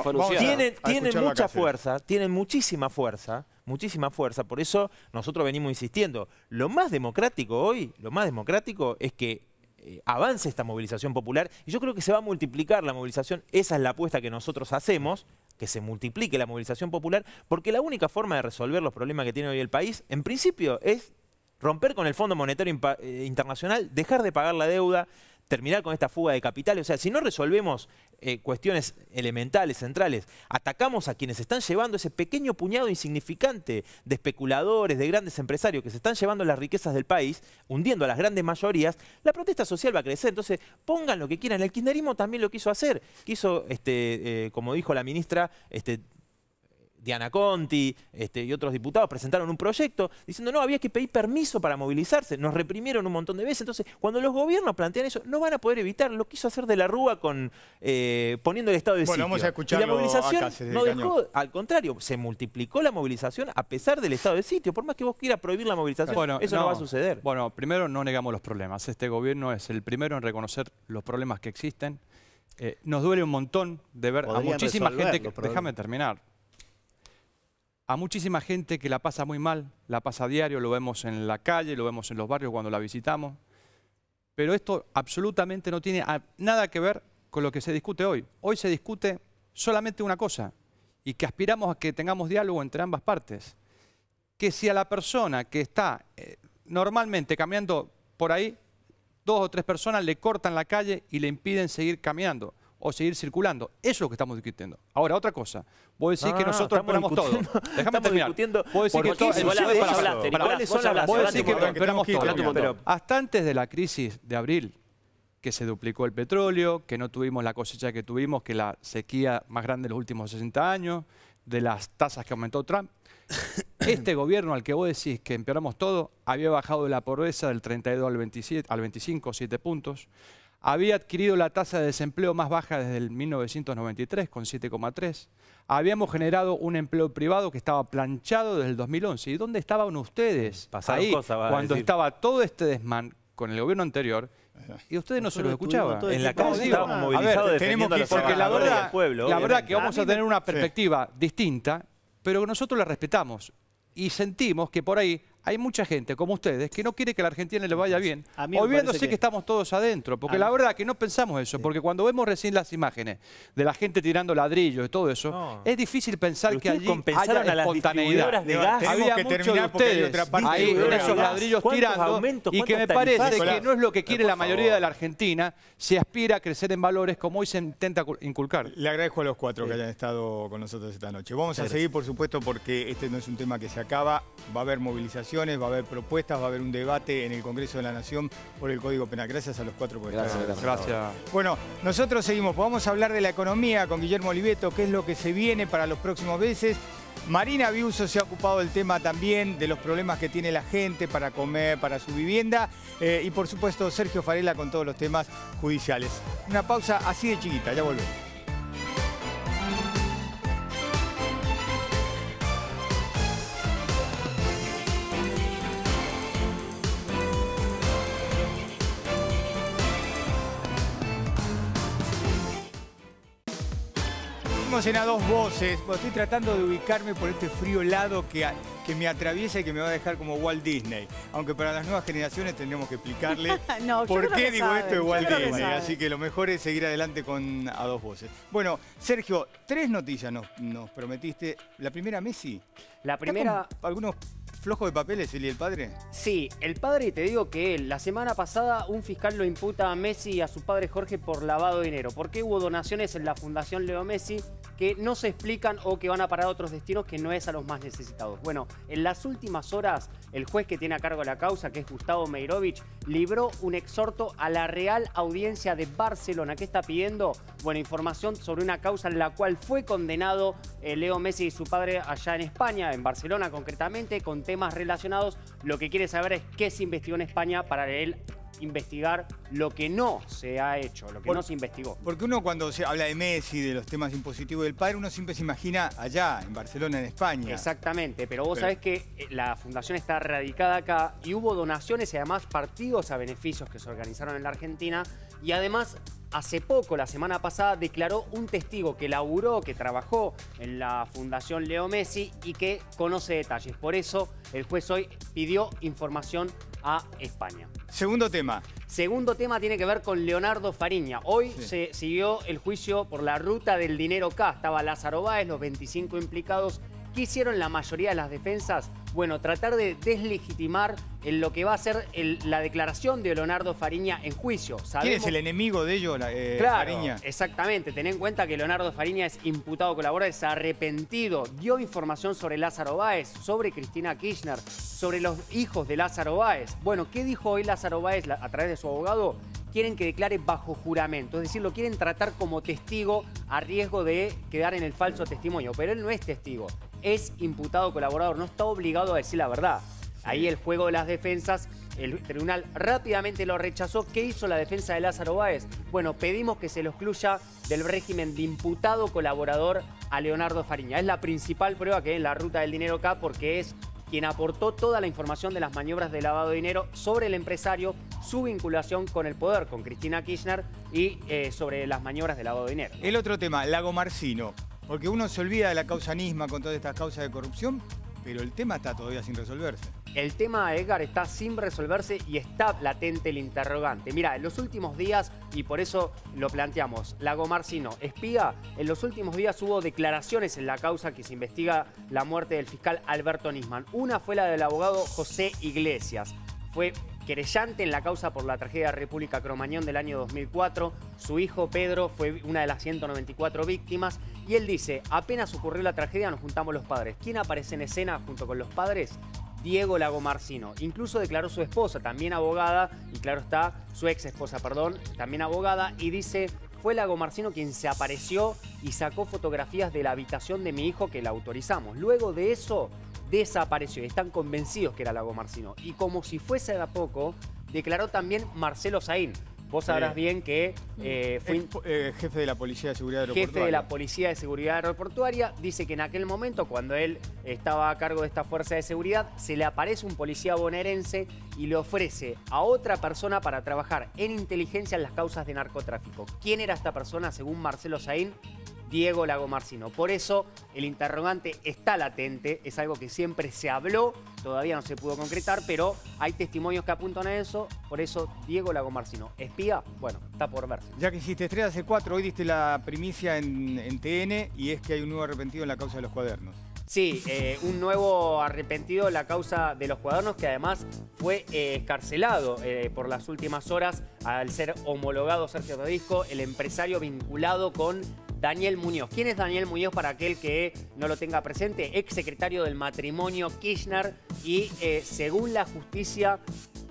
tienen, mucha fuerza, tienen muchísima fuerza, muchísima fuerza. Por eso nosotros venimos insistiendo. Lo más democrático hoy, lo más democrático es que eh, avance esta movilización popular. Y yo creo que se va a multiplicar la movilización. Esa es la apuesta que nosotros hacemos que se multiplique la movilización popular, porque la única forma de resolver los problemas que tiene hoy el país, en principio, es romper con el Fondo Monetario eh, Internacional, dejar de pagar la deuda, terminar con esta fuga de capital. O sea, si no resolvemos eh, cuestiones elementales, centrales, atacamos a quienes están llevando ese pequeño puñado insignificante de especuladores, de grandes empresarios que se están llevando las riquezas del país, hundiendo a las grandes mayorías, la protesta social va a crecer. Entonces, pongan lo que quieran. El kirchnerismo también lo quiso hacer. Quiso, este, eh, como dijo la ministra, este, Diana Conti este, y otros diputados presentaron un proyecto diciendo no, había que pedir permiso para movilizarse, nos reprimieron un montón de veces. Entonces, cuando los gobiernos plantean eso, no van a poder evitar lo que hizo hacer de la Rúa con eh, poniendo el estado de bueno, Vamos a escuchar la movilización no dejó, al contrario, se multiplicó la movilización a pesar del estado de sitio. Por más que vos quieras prohibir la movilización, eso no, va a suceder. Bueno, primero no negamos los problemas. Este gobierno es el primero en reconocer los problemas que existen. Eh, nos duele un montón de ver a muchísima gente. Déjame terminar a muchísima gente que la pasa muy mal, la pasa a diario, lo vemos en la calle, lo vemos en los barrios cuando la visitamos. Pero esto absolutamente no tiene nada que ver con lo que se discute hoy. Hoy se discute solamente una cosa y que aspiramos a que tengamos diálogo entre ambas partes. Que si a la persona que está eh, normalmente caminando por ahí, dos o tres personas le cortan la calle y le impiden seguir caminando o seguir circulando. Eso es lo que estamos discutiendo. Ahora, otra cosa. Vos decís que ah, nosotros empeoramos todo. Déjame terminar. Vos decís que todo. Vos que todo. Hasta antes de la crisis de abril, que se duplicó el petróleo, que no tuvimos la cosecha que tuvimos, que la sequía más grande de los últimos 60 años, de las tasas que aumentó Trump. Este gobierno al que vos decís que empeoramos todo, había bajado de la pobreza del 32 al, 27, al 25, 7 puntos había adquirido la tasa de desempleo más baja desde el 1993, con 7,3. Habíamos generado un empleo privado que estaba planchado desde el 2011. ¿Y dónde estaban ustedes ahí cuando estaba todo este desmán con el gobierno anterior? Y ustedes no se los escuchaban. En la este calle estábamos movilizados defendiendo que, porque la verdad, la verdad que vamos a, tener una perspectiva distinta, pero nosotros la respetamos y sentimos que por ahí hay mucha gente como ustedes que no quiere que a la Argentina le vaya bien, olvidándose que... que... estamos todos adentro, porque la verdad que no pensamos eso, porque cuando vemos recién las imágenes de la gente tirando ladrillos y todo eso, es difícil pensar que allí haya espontaneidad. De gas. que muchos de ustedes ahí esos ladrillos tirando y que me parece que no es lo que quiere la mayoría de la Argentina, se aspira a crecer en valores como hoy se intenta inculcar. Le agradezco a los cuatro que hayan estado con nosotros esta noche. Vamos a seguir, por supuesto, porque este no es un tema que se acaba, va a haber movilización va a haber propuestas, va a haber un debate en el Congreso de la Nación por el Código Penal. Gracias a los cuatro por gracias, estar. Bueno, nosotros seguimos. Vamos a hablar de la economía con Guillermo Oliveto, qué es lo que se viene para los próximos meses. Marina Biuso se ha ocupado del tema también de los problemas que tiene la gente para comer, para su vivienda. Eh, y por supuesto Sergio Farela con todos los temas judiciales. Una pausa así de chiquita, ya volvemos. en A Dos Voces. Pues estoy tratando de ubicarme por este frío lado que, que me atraviesa y que me va a dejar como Walt Disney. Aunque para las nuevas generaciones tendremos que explicarle por qué digo esto de Walt Disney. Así que lo mejor es seguir adelante con A Dos Voces. Bueno, Sergio, tres noticias nos, nos prometiste. La primera, Messi. La primera... Algunos flojo de papeles, Eli, el padre? Sí, el padre, te digo que la semana pasada un fiscal lo imputa a Messi y a su padre Jorge por lavado de dinero, ¿Por qué hubo donaciones en la Fundación Leo Messi que no se explican o que van a parar a otros destinos que no es a los más necesitados. Bueno, en las últimas horas, el juez que tiene a cargo la causa, que es Gustavo Meirovich, libró un exhorto a la Real Audiencia de Barcelona, que está pidiendo, bueno, información sobre una causa en la cual fue condenado eh, Leo Messi y su padre allá en España, en Barcelona concretamente, con temas más relacionados. Lo que quiere saber es qué se investigó en España para él investigar lo que no se ha hecho, lo que no se investigó. Porque uno cuando se habla de Messi, de los temas impositivos del padre, uno siempre se imagina allá, en Barcelona, en España. Exactamente, pero vos sabés que eh, la fundación está radicada acá y hubo donaciones y además partidos a beneficios que se organizaron en la Argentina y además Hace poco, la semana pasada, declaró un testigo que laburó, que trabajó en la Fundación Leo Messi y que conoce detalles. Por eso, el juez hoy pidió información a España. Segundo tema. Segundo tema tiene que ver con Leonardo Fariña. Hoy se siguió el juicio por la ruta del dinero K. Estaba Lázaro Báez, los 25 implicados ¿Qué hicieron la mayoría de las defensas? Bueno, tratar de deslegitimar lo que va a ser la declaración de Leonardo Fariña en juicio. ¿Quién es el enemigo de ellos, eh, claro, Fariña? Exactamente, ten en cuenta que Leonardo Fariña es imputado colaborador, es arrepentido, dio información sobre Lázaro Báez, sobre Cristina Kirchner, sobre los hijos de Lázaro Báez. Bueno, ¿qué dijo hoy Lázaro Báez a través de su abogado? quieren que declare bajo juramento, es decir, lo quieren tratar como testigo a riesgo de quedar en el falso testimonio, pero él no es testigo, es imputado colaborador, no está obligado a decir la verdad. Ahí el juego de las defensas, el tribunal rápidamente lo rechazó. ¿Qué hizo la defensa de Lázaro Báez? Bueno, pedimos que se lo excluya del régimen de imputado colaborador a Leonardo Fariña. Es la principal prueba que en la ruta del dinero acá porque es quien aportó toda la información de las maniobras de lavado de dinero sobre el empresario, su vinculación con el poder, con Cristina Kirchner y eh, sobre las maniobras de lavado de dinero. El otro tema, Lago Marcino, porque uno se olvida de la causa Nisma con todas estas causas de corrupción, pero el tema está todavía sin resolverse. El tema, Edgar, está sin resolverse y está latente el interrogante. Mira, en los últimos días, y por eso lo planteamos, Lago Marcino, espía, en los últimos días hubo declaraciones en la causa que se investiga la muerte del fiscal Alberto Nisman. Una fue la del abogado José Iglesias. Fue querellante en la causa por la tragedia República Cromañón del año 2004. Su hijo Pedro fue una de las 194 víctimas y él dice, apenas ocurrió la tragedia nos juntamos los padres. ¿Quién aparece en escena junto con los padres? Diego Lagomarcino. Incluso declaró su esposa, también abogada, y claro está, su ex esposa, perdón, también abogada, y dice, fue Lagomarcino quien se apareció y sacó fotografías de la habitación de mi hijo que la autorizamos. Luego de eso, desapareció. Están convencidos que era Lago Marcino. Y como si fuese de a poco, declaró también Marcelo Saín. Vos sabrás bien que eh, fue... Eh, jefe de la Policía de Seguridad Jefe de la Policía de Seguridad Aeroportuaria. Dice que en aquel momento, cuando él estaba a cargo de esta fuerza de seguridad, se le aparece un policía bonaerense y le ofrece a otra persona para trabajar en inteligencia en las causas de narcotráfico. ¿Quién era esta persona, según Marcelo Saín? Diego Lago Por eso el interrogante está latente, es algo que siempre se habló, todavía no se pudo concretar, pero hay testimonios que apuntan a eso, por eso Diego Lago Marcino. ¿Espía? Bueno, está por verse. Ya que hiciste estrella hace cuatro, hoy diste la primicia en, TN y es que hay un nuevo arrepentido en la causa de los cuadernos. Sí, eh, un nuevo arrepentido, la causa de los cuadernos, que además fue eh, escarcelado eh, por las últimas horas al ser homologado Sergio Rodisco, el empresario vinculado con Daniel Muñoz. ¿Quién es Daniel Muñoz para aquel que no lo tenga presente? Ex secretario del matrimonio Kirchner y eh, según la justicia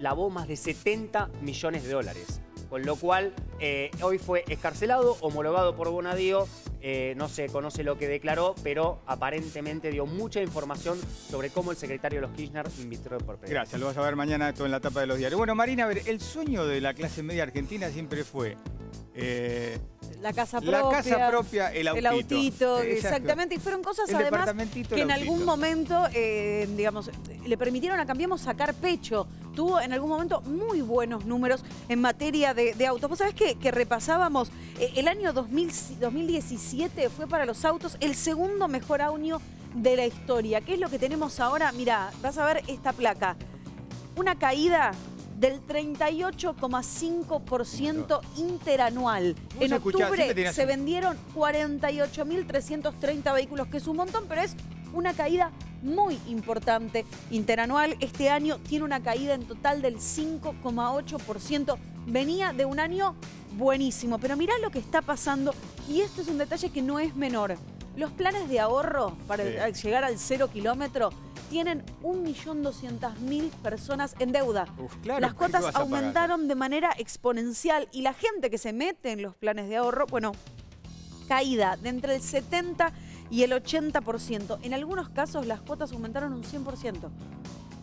lavó más de 70 millones de dólares. Con lo cual, eh, hoy fue escarcelado, homologado por Bonadío, eh, no se conoce lo que declaró, pero aparentemente dio mucha información sobre cómo el secretario de los Kirchner invitó por Gracias, lo vas a ver mañana en la tapa de los diarios. Bueno, Marina, a ver, el sueño de la clase media argentina siempre fue la casa propia. el autito. El autito, exactamente. Y fueron cosas además que en algún momento, eh, digamos, le permitieron a cambiamos sacar pecho. Tuvo en algún momento muy buenos números en materia de, autos. Vos sabés que, repasábamos, eh, el año 2017 fue para los autos el segundo mejor año de la historia. ¿Qué es lo que tenemos ahora? Mirá, vas a ver esta placa. Una caída del 38,5% interanual. En octubre se vendieron 48.330 vehículos, que es un montón, pero es una caída muy importante interanual. Este año tiene una caída en total del 5,8%. Venía de un año buenísimo, pero mirá lo que está pasando y este es un detalle que no es menor. Los planes de ahorro para llegar al cero kilómetro tienen 1.200.000 personas en deuda. Las cuotas aumentaron de manera exponencial y la gente que se mete en los planes de ahorro, bueno, caída de entre el 70 y el 80%. En algunos casos las cuotas aumentaron un 100%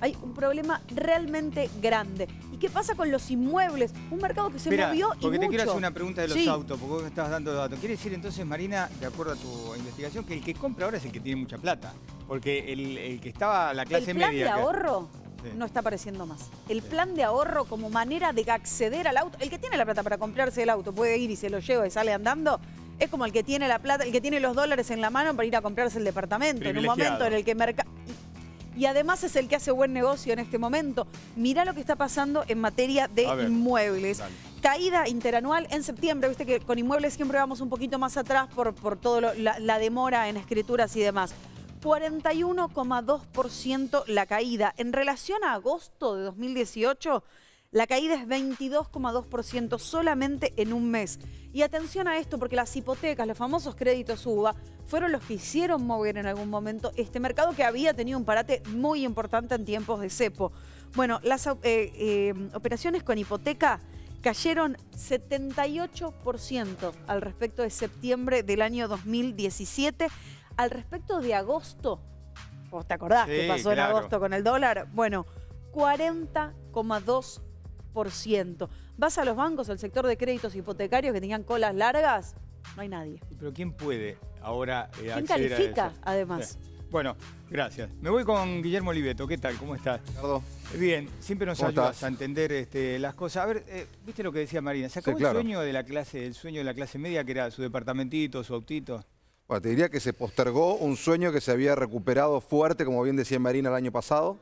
hay un problema realmente grande. ¿Y qué pasa con los inmuebles? Un mercado que se movió y porque te quiero hacer una pregunta de los autos, porque vos estás dando datos. Quiere decir entonces, Marina, de acuerdo a tu investigación, que el que compra ahora es el que tiene mucha plata. Porque el, que estaba la clase media... el plan de ahorro no está apareciendo más. El plan de ahorro como manera de acceder al auto... El que tiene la plata para comprarse el auto puede ir y se lo lleva y sale andando... Es como el que tiene la plata, el que tiene los dólares en la mano para ir a comprarse el departamento en un momento en el que mercado y además es el que hace buen negocio en este momento. Mira lo que está pasando en materia de inmuebles. Caída interanual en septiembre, viste que con inmuebles siempre vamos un poquito más atrás por, por toda la, la demora en escrituras y demás. 41,2% la caída. En relación a agosto de 2018, la caída es 22,2% solamente en un mes. Y atención a esto, porque las hipotecas, los famosos créditos UBA, fueron los que hicieron mover en algún momento este mercado que había tenido un parate muy importante en tiempos de cepo. Bueno, las eh, eh, operaciones con hipoteca cayeron 78% al respecto de septiembre del año 2017. Al respecto de agosto, ¿vos te acordás qué pasó en agosto con el dólar? Bueno, 40,2%. Vas a los bancos, al sector de créditos hipotecarios que tenían colas largas, no hay nadie. Pero ¿quién puede ahora eh, ¿Quién califica, además? Eh, bueno, gracias. Me voy con Guillermo Oliveto. ¿Qué tal? ¿Cómo estás? Bien, siempre nos ayudas a entender este, las cosas. A ver, eh, viste lo que decía Marina, ¿se el sueño de la clase, el sueño de la clase media que era su departamentito, su autito? Bueno, te diría que se postergó un sueño que se había recuperado fuerte, como bien decía Marina el año pasado.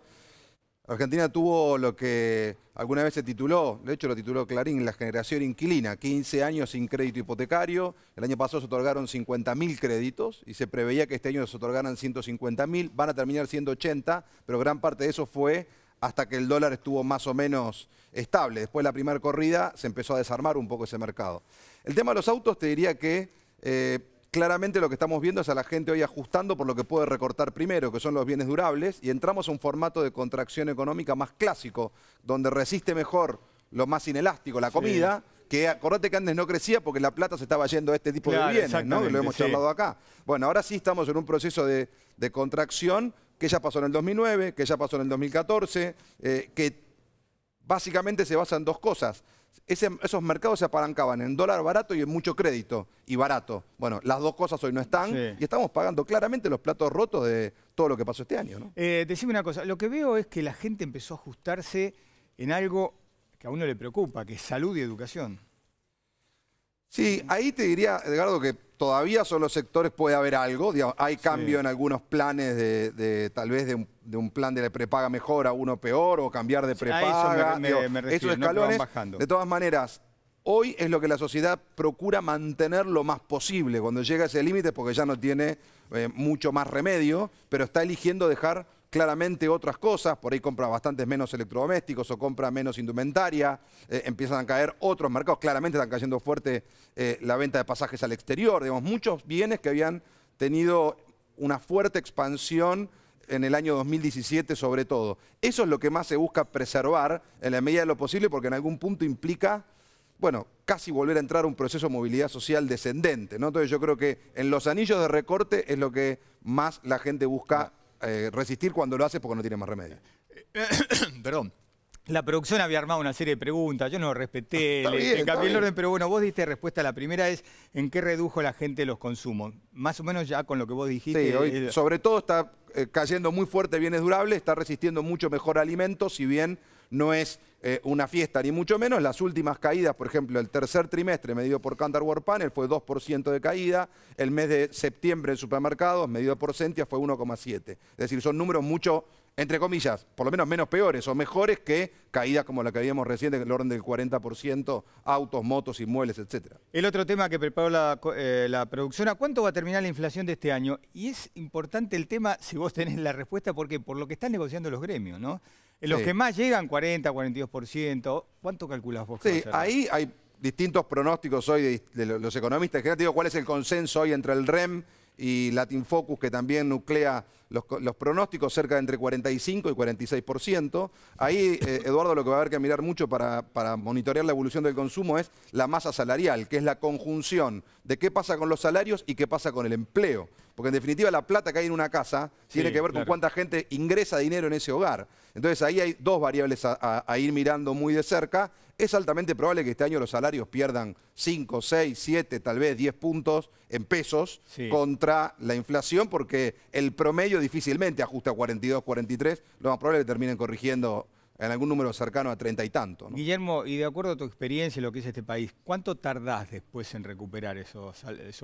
Argentina tuvo lo que alguna vez se tituló, de hecho lo tituló Clarín, la generación inquilina, 15 años sin crédito hipotecario, el año pasado se otorgaron 50.000 créditos y se preveía que este año se otorgaran 150.000, van a terminar 180, pero gran parte de eso fue hasta que el dólar estuvo más o menos estable. Después de la primera corrida se empezó a desarmar un poco ese mercado. El tema de los autos te diría que... Eh, claramente lo que estamos viendo es a la gente hoy ajustando por lo que puede recortar primero, que son los bienes durables, y entramos a un formato de contracción económica más clásico, donde resiste mejor lo más inelástico, la comida, que acordate que antes no crecía porque la plata se estaba yendo a este tipo de bienes, ¿no? Que lo hemos charlado acá. Bueno, ahora sí estamos en un proceso de, contracción que ya pasó en el 2009, que ya pasó en el 2014, eh, que básicamente se basa en dos cosas esos mercados se apalancaban en dólar barato y en mucho crédito y barato. Bueno, las dos cosas hoy no están y estamos pagando claramente los platos rotos de todo lo que pasó este año. ¿no? Eh, decime una cosa, lo que veo es que la gente empezó a ajustarse en algo que a uno le preocupa, que es salud y educación. Sí, ahí te diría, Edgardo, que todavía son los sectores puede haber algo. hay cambio en algunos planes de, tal vez de un, plan de prepaga mejor a uno peor o cambiar de prepaga. eso me, escalones, bajando. de todas maneras, hoy es lo que la sociedad procura mantener lo más posible. Cuando llega ese límite porque ya no tiene eh, mucho más remedio, pero está eligiendo dejar claramente otras cosas, por ahí compra bastantes menos electrodomésticos o compra menos indumentaria, eh, empiezan a caer otros mercados, claramente están cayendo fuerte eh, la venta de pasajes al exterior, digamos, muchos bienes que habían tenido una fuerte expansión en el año 2017 sobre todo. Eso es lo que más se busca preservar en la medida de lo posible porque en algún punto implica, bueno, casi volver a entrar a un proceso de movilidad social descendente. ¿no? Entonces yo creo que en los anillos de recorte es lo que más la gente busca eh, resistir cuando lo hace porque no tiene más remedio. Perdón. La producción había armado una serie de preguntas, yo no respeté, ah, pero bueno, vos diste respuesta. La primera es, ¿en qué redujo la gente los consumos? Más o menos ya con lo que vos dijiste. Sí, sobre todo está eh, cayendo muy fuerte bienes durables, está resistiendo mucho mejor alimentos, si bien no es eh, una fiesta, ni mucho menos. Las últimas caídas, por ejemplo, el tercer trimestre medido por Cantar World Panel fue 2% de caída, el mes de septiembre en supermercados medido por Centia fue 1,7. Es decir, son números mucho, entre comillas, por lo menos menos peores o mejores que caídas como la que habíamos recién, el orden del 40%, autos, motos, inmuebles, etc. El otro tema que preparó la, eh, la producción, ¿a cuánto va a terminar la inflación de este año? Y es importante el tema, si vos tenés la respuesta, porque por lo que están negociando los gremios, ¿no? los que más llegan, 40, 42%. ¿Cuánto calculas vos? Sí, ahí hay distintos pronósticos hoy de, los economistas. Que te digo, ¿cuál es el consenso hoy entre el REM y Latin Focus, que también nuclea los, pronósticos cerca de entre 45 y 46%. Ahí, eh, Eduardo, lo que va a haber que mirar mucho para, monitorear la evolución del consumo es la masa salarial, que es la conjunción de qué pasa con los salarios y qué pasa con el empleo. Porque en definitiva la plata que hay en una casa tiene que ver con cuánta gente ingresa dinero en ese hogar. Entonces ahí hay dos variables a, ir mirando muy de cerca. Es altamente probable que este año los salarios pierdan 5, 6, 7, tal vez 10 puntos en pesos contra la inflación, porque el promedio difícilmente ajusta a 42, 43. Lo más probable es que terminen corrigiendo en algún número cercano a treinta y tanto. ¿no? Guillermo, y de acuerdo a tu experiencia y lo que es este país, ¿cuánto tardás después en recuperar eso,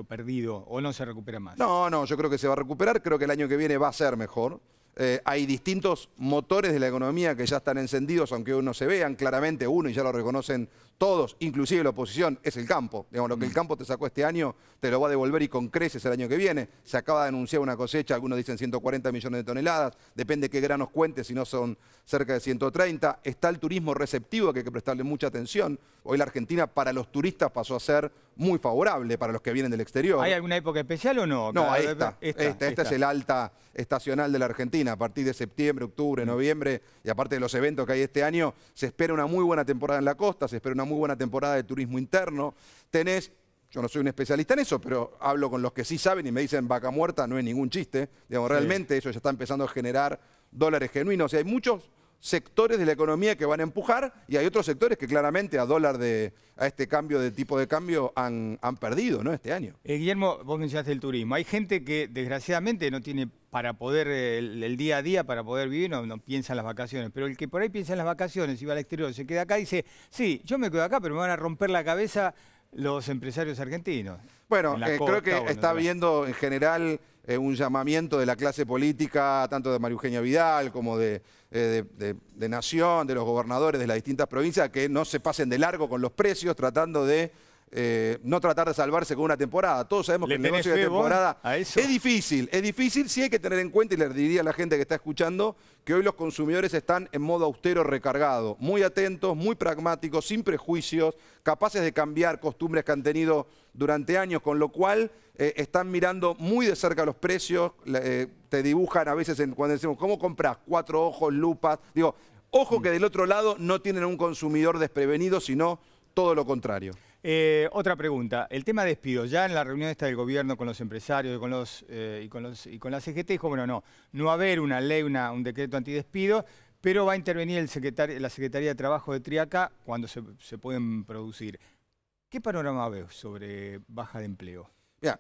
perdido o no se recupera más? No, no, yo creo que se va a recuperar, creo que el año que viene va a ser mejor. Eh, hay distintos motores de la economía que ya están encendidos, aunque uno se vean claramente, uno y ya lo reconocen todos, inclusive la oposición, es el campo. Digamos, lo que el mm. campo te sacó este año, te lo va a devolver y con creces el año que viene. Se acaba de anunciar una cosecha, algunos dicen 140 millones de toneladas, depende qué granos cuentes, si no son cerca de 130. Está el turismo receptivo que hay que prestarle mucha atención. Hoy la Argentina para los turistas pasó a ser muy favorable para los que vienen del exterior. ¿Hay alguna época especial o no? No, ahí esta, esta, este, este es el alta estacional de la Argentina, a partir de septiembre, octubre, mm. noviembre, y aparte de los eventos que hay este año, se espera una muy buena temporada en la costa, se espera una muy buena temporada de turismo interno. Tenés, yo no soy un especialista en eso, pero hablo con los que sí saben y me dicen vaca muerta no es ningún chiste. Digamos, realmente eso ya está empezando a generar dólares genuinos. Y hay muchos sectores de la economía que van a empujar y hay otros sectores que claramente a dólar de a este cambio de tipo de cambio han, perdido ¿no? este año. Eh, Guillermo, vos mencionaste el turismo. Hay gente que desgraciadamente no tiene para poder eh, el, día a día, para poder vivir, no, no, piensa en las vacaciones. Pero el que por ahí piensa en las vacaciones y va al exterior, se queda acá, dice, sí, yo me quedo acá, pero me van a romper la cabeza los empresarios argentinos. Bueno, eh, creo que está viendo en general eh, un llamamiento de la clase política, tanto de María Eugenia Vidal como eh, de Nación, de los gobernadores de las distintas provincias, que no se pasen de largo con los precios, tratando de eh, no tratar de salvarse con una temporada. Todos sabemos que el negocio de temporada es difícil, es difícil, sí hay que tener en cuenta, y le diría a la gente que está escuchando, que hoy los consumidores están en modo austero recargado, muy atentos, muy pragmáticos, sin prejuicios, capaces de cambiar costumbres que han tenido durante años, con lo cual eh, están mirando muy de cerca los precios, eh, te dibujan a veces en, cuando decimos, ¿cómo compras? Cuatro ojos, lupas, digo, ojo mm. que del otro lado no tienen un consumidor desprevenido, sino todo lo contrario. Eh, otra pregunta, el tema despido, ya en la reunión esta del gobierno con los empresarios y, con eh, la CGT e dijo, bueno, no, no va a haber una ley, un decreto antidespido, pero va a intervenir la Secretaría de Trabajo de Triaca cuando se, se pueden producir. ¿Qué panorama ves sobre baja de empleo?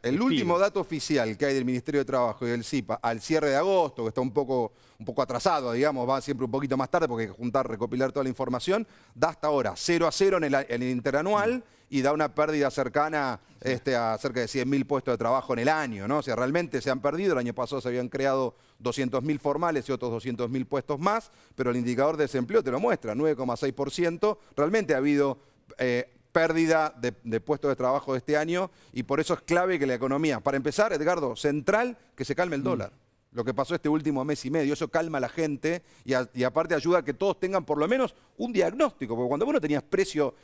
el último dato oficial que hay del Ministerio de Trabajo y del CIPA al cierre de agosto, que está un poco, un poco atrasado, digamos, va siempre un poquito más tarde porque hay que juntar, recopilar toda la información, da hasta ahora 0 a 0 en el, interanual mm. y da una pérdida cercana este, a cerca de 100.000 puestos de trabajo en el año, ¿no? O sea, realmente se han perdido, el año pasado se habían creado 200.000 formales y otros 200.000 puestos más, pero el indicador de desempleo te lo muestra, 9,6%, realmente ha habido... Eh, pérdida de, puestos de trabajo de este año y por eso es clave que la economía, para empezar, Edgardo, central, que se calme el mm. dólar. Lo que pasó este último mes y medio, eso calma a la gente y, aparte ayuda a que todos tengan por lo menos un diagnóstico, porque cuando uno tenías precio,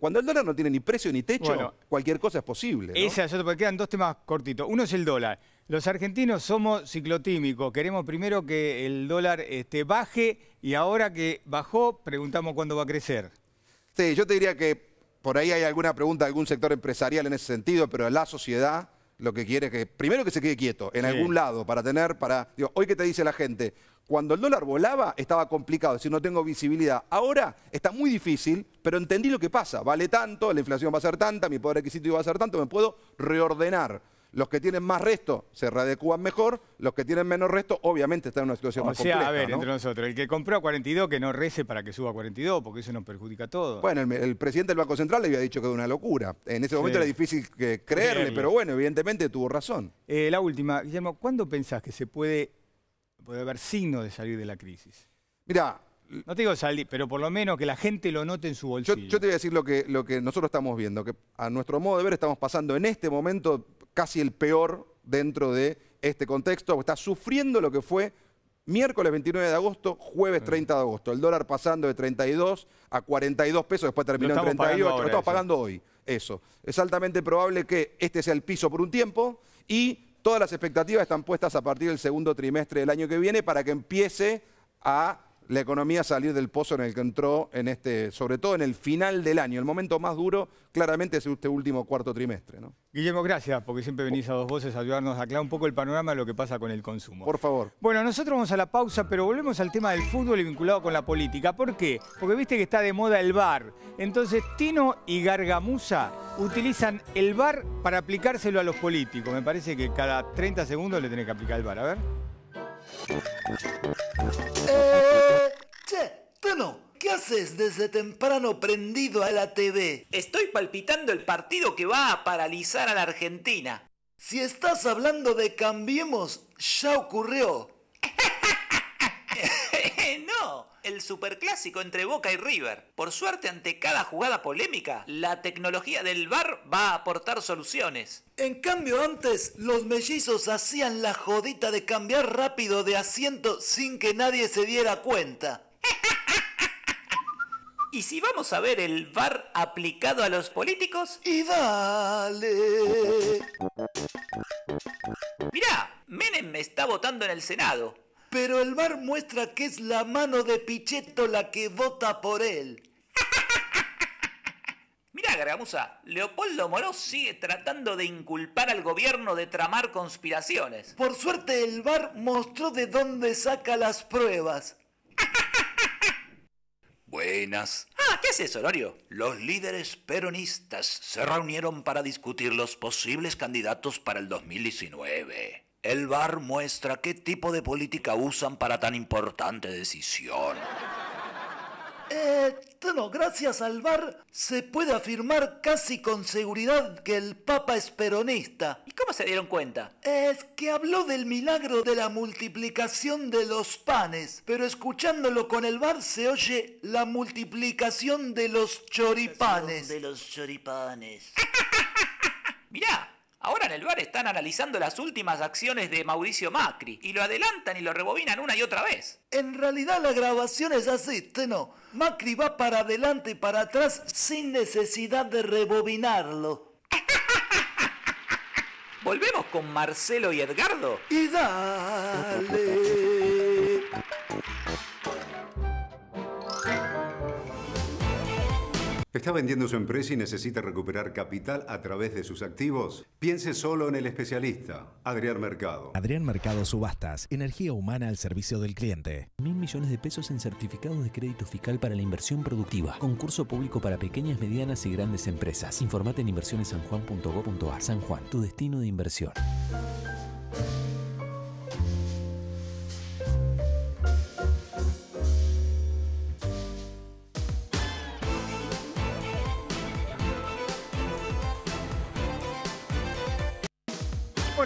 cuando el dólar no tiene ni precio ni techo, cualquier cosa es posible. ¿no? Esa es porque quedan dos temas cortitos. Uno es el dólar. Los argentinos somos ciclotímicos, queremos primero que el dólar este, baje y ahora que bajó, preguntamos cuándo va a crecer. Sí, yo te diría que por ahí hay alguna pregunta de algún sector empresarial en ese sentido, pero la sociedad lo que quiere es que, primero que se quede quieto, en algún lado, para tener, para, hoy que te dice la gente, cuando el dólar volaba estaba complicado, es decir, no tengo visibilidad. Ahora está muy difícil, pero entendí lo que pasa. Vale tanto, la inflación va a ser tanta, mi poder adquisitivo va a ser tanto, me puedo reordenar. Los que tienen más resto se readecúan mejor, los que tienen menos resto obviamente están en una situación más compleja. O sea, a ver, entre nosotros, el que compró a 42 que no rece para que suba a 42, porque eso nos perjudica a todos. Bueno, el, presidente del Banco Central le había dicho que era una locura. En ese momento era difícil creerle, pero bueno, evidentemente tuvo razón. Eh, la última, Guillermo, ¿cuándo pensás que se puede, puede haber signo de salir de la crisis? Mira, no te digo salir, pero por lo menos que la gente lo note en su bolsillo. Yo, te voy a decir lo que nosotros estamos viendo, que a nuestro modo de ver estamos pasando en este momento casi el peor dentro de este contexto. Está sufriendo lo que fue miércoles 29 de agosto, jueves 30 de agosto. El dólar pasando de 32 a 42 pesos, después terminó en 38. lo estamos pagando hoy, eso. Es altamente probable que este sea el piso por un tiempo y todas las expectativas están puestas a partir del segundo trimestre del año que viene para que empiece a la economía salir del pozo en el que entró, en este, sobre todo en el final del año. El momento más duro, claramente, es este último cuarto trimestre. ¿no? Guillermo, gracias, porque siempre venís a dos voces a ayudarnos a aclarar un poco el panorama de lo que pasa con el consumo. Por favor. Bueno, nosotros vamos a la pausa, pero volvemos al tema del fútbol y vinculado con la política. ¿Por qué? Porque viste que está de moda el bar. Entonces, Tino y Gargamusa utilizan el bar para aplicárselo a los políticos. Me parece que cada 30 segundos le tenés que aplicar el bar. A ver. Eh, Che, Tano, ¿qué haces desde temprano prendido a la TV? Estoy palpitando el partido que va a paralizar a la Argentina. Si estás hablando de Cambiemos, ya ocurrió. no, el superclásico entre Boca y River. Por suerte, ante cada jugada polémica, la tecnología del bar va a aportar soluciones. En cambio, antes los mellizos hacían la jodita de cambiar rápido de asiento sin que nadie se diera cuenta. ¿Y si vamos a ver el VAR aplicado a los políticos? Y dale. Mirá, Menem me está votando en el Senado. Pero el VAR muestra que es la mano de Pichetto la que vota por él. Mirá, Gargamusa. Leopoldo Moró sigue tratando de inculpar al gobierno de tramar conspiraciones. Por suerte el VAR mostró de dónde saca las pruebas. Buenas. Ah, ¿qué es eso, Lorio? Los líderes peronistas se reunieron para discutir los posibles candidatos para el 2019. El bar muestra qué tipo de política usan para tan importante decisión. Eh, gracias al bar se puede afirmar casi con seguridad que el Papa es peronista. ¿Y cómo se dieron cuenta? Es que habló del milagro de la multiplicación de los panes, pero escuchándolo con el bar se oye la multiplicación de los choripanes. De los choripanes. Mirá, Ahora en el bar están analizando las últimas acciones de Mauricio Macri y lo adelantan y lo rebobinan una y otra vez. En realidad la grabación es así, Teno. Este Macri va para adelante y para atrás sin necesidad de rebobinarlo. Volvemos con Marcelo y Edgardo. Y dale. ¿Está vendiendo su empresa y necesita recuperar capital a través de sus activos? Piense solo en el especialista, Adrián Mercado. Adrián Mercado Subastas, energía humana al servicio del cliente. Mil millones de pesos en certificados de crédito fiscal para la inversión productiva. Concurso público para pequeñas, medianas y grandes empresas. Informate en inversionesanjuan.gov.ar. San Juan, tu destino de inversión.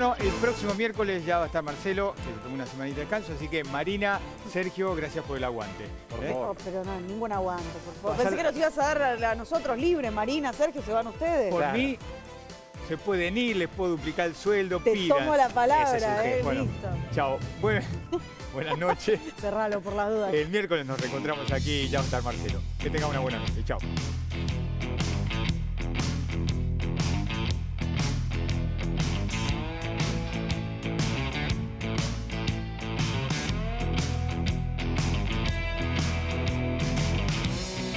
Bueno, el próximo miércoles ya va a estar Marcelo, que se tomó una semanita de descanso, así que Marina, Sergio, gracias por el aguante. ¿Eh? pero no, ningún aguante, por favor. Pensé que nos ibas a dar a nosotros libre, Marina, Sergio, se van ustedes. Por mí, se pueden ir, les puedo duplicar el sueldo, Te tomo la palabra, eh, bueno, Chao. buenas noches. Cerralo por las dudas. El miércoles nos reencontramos aquí, ya va a estar Marcelo. Que tenga una buena noche, chao.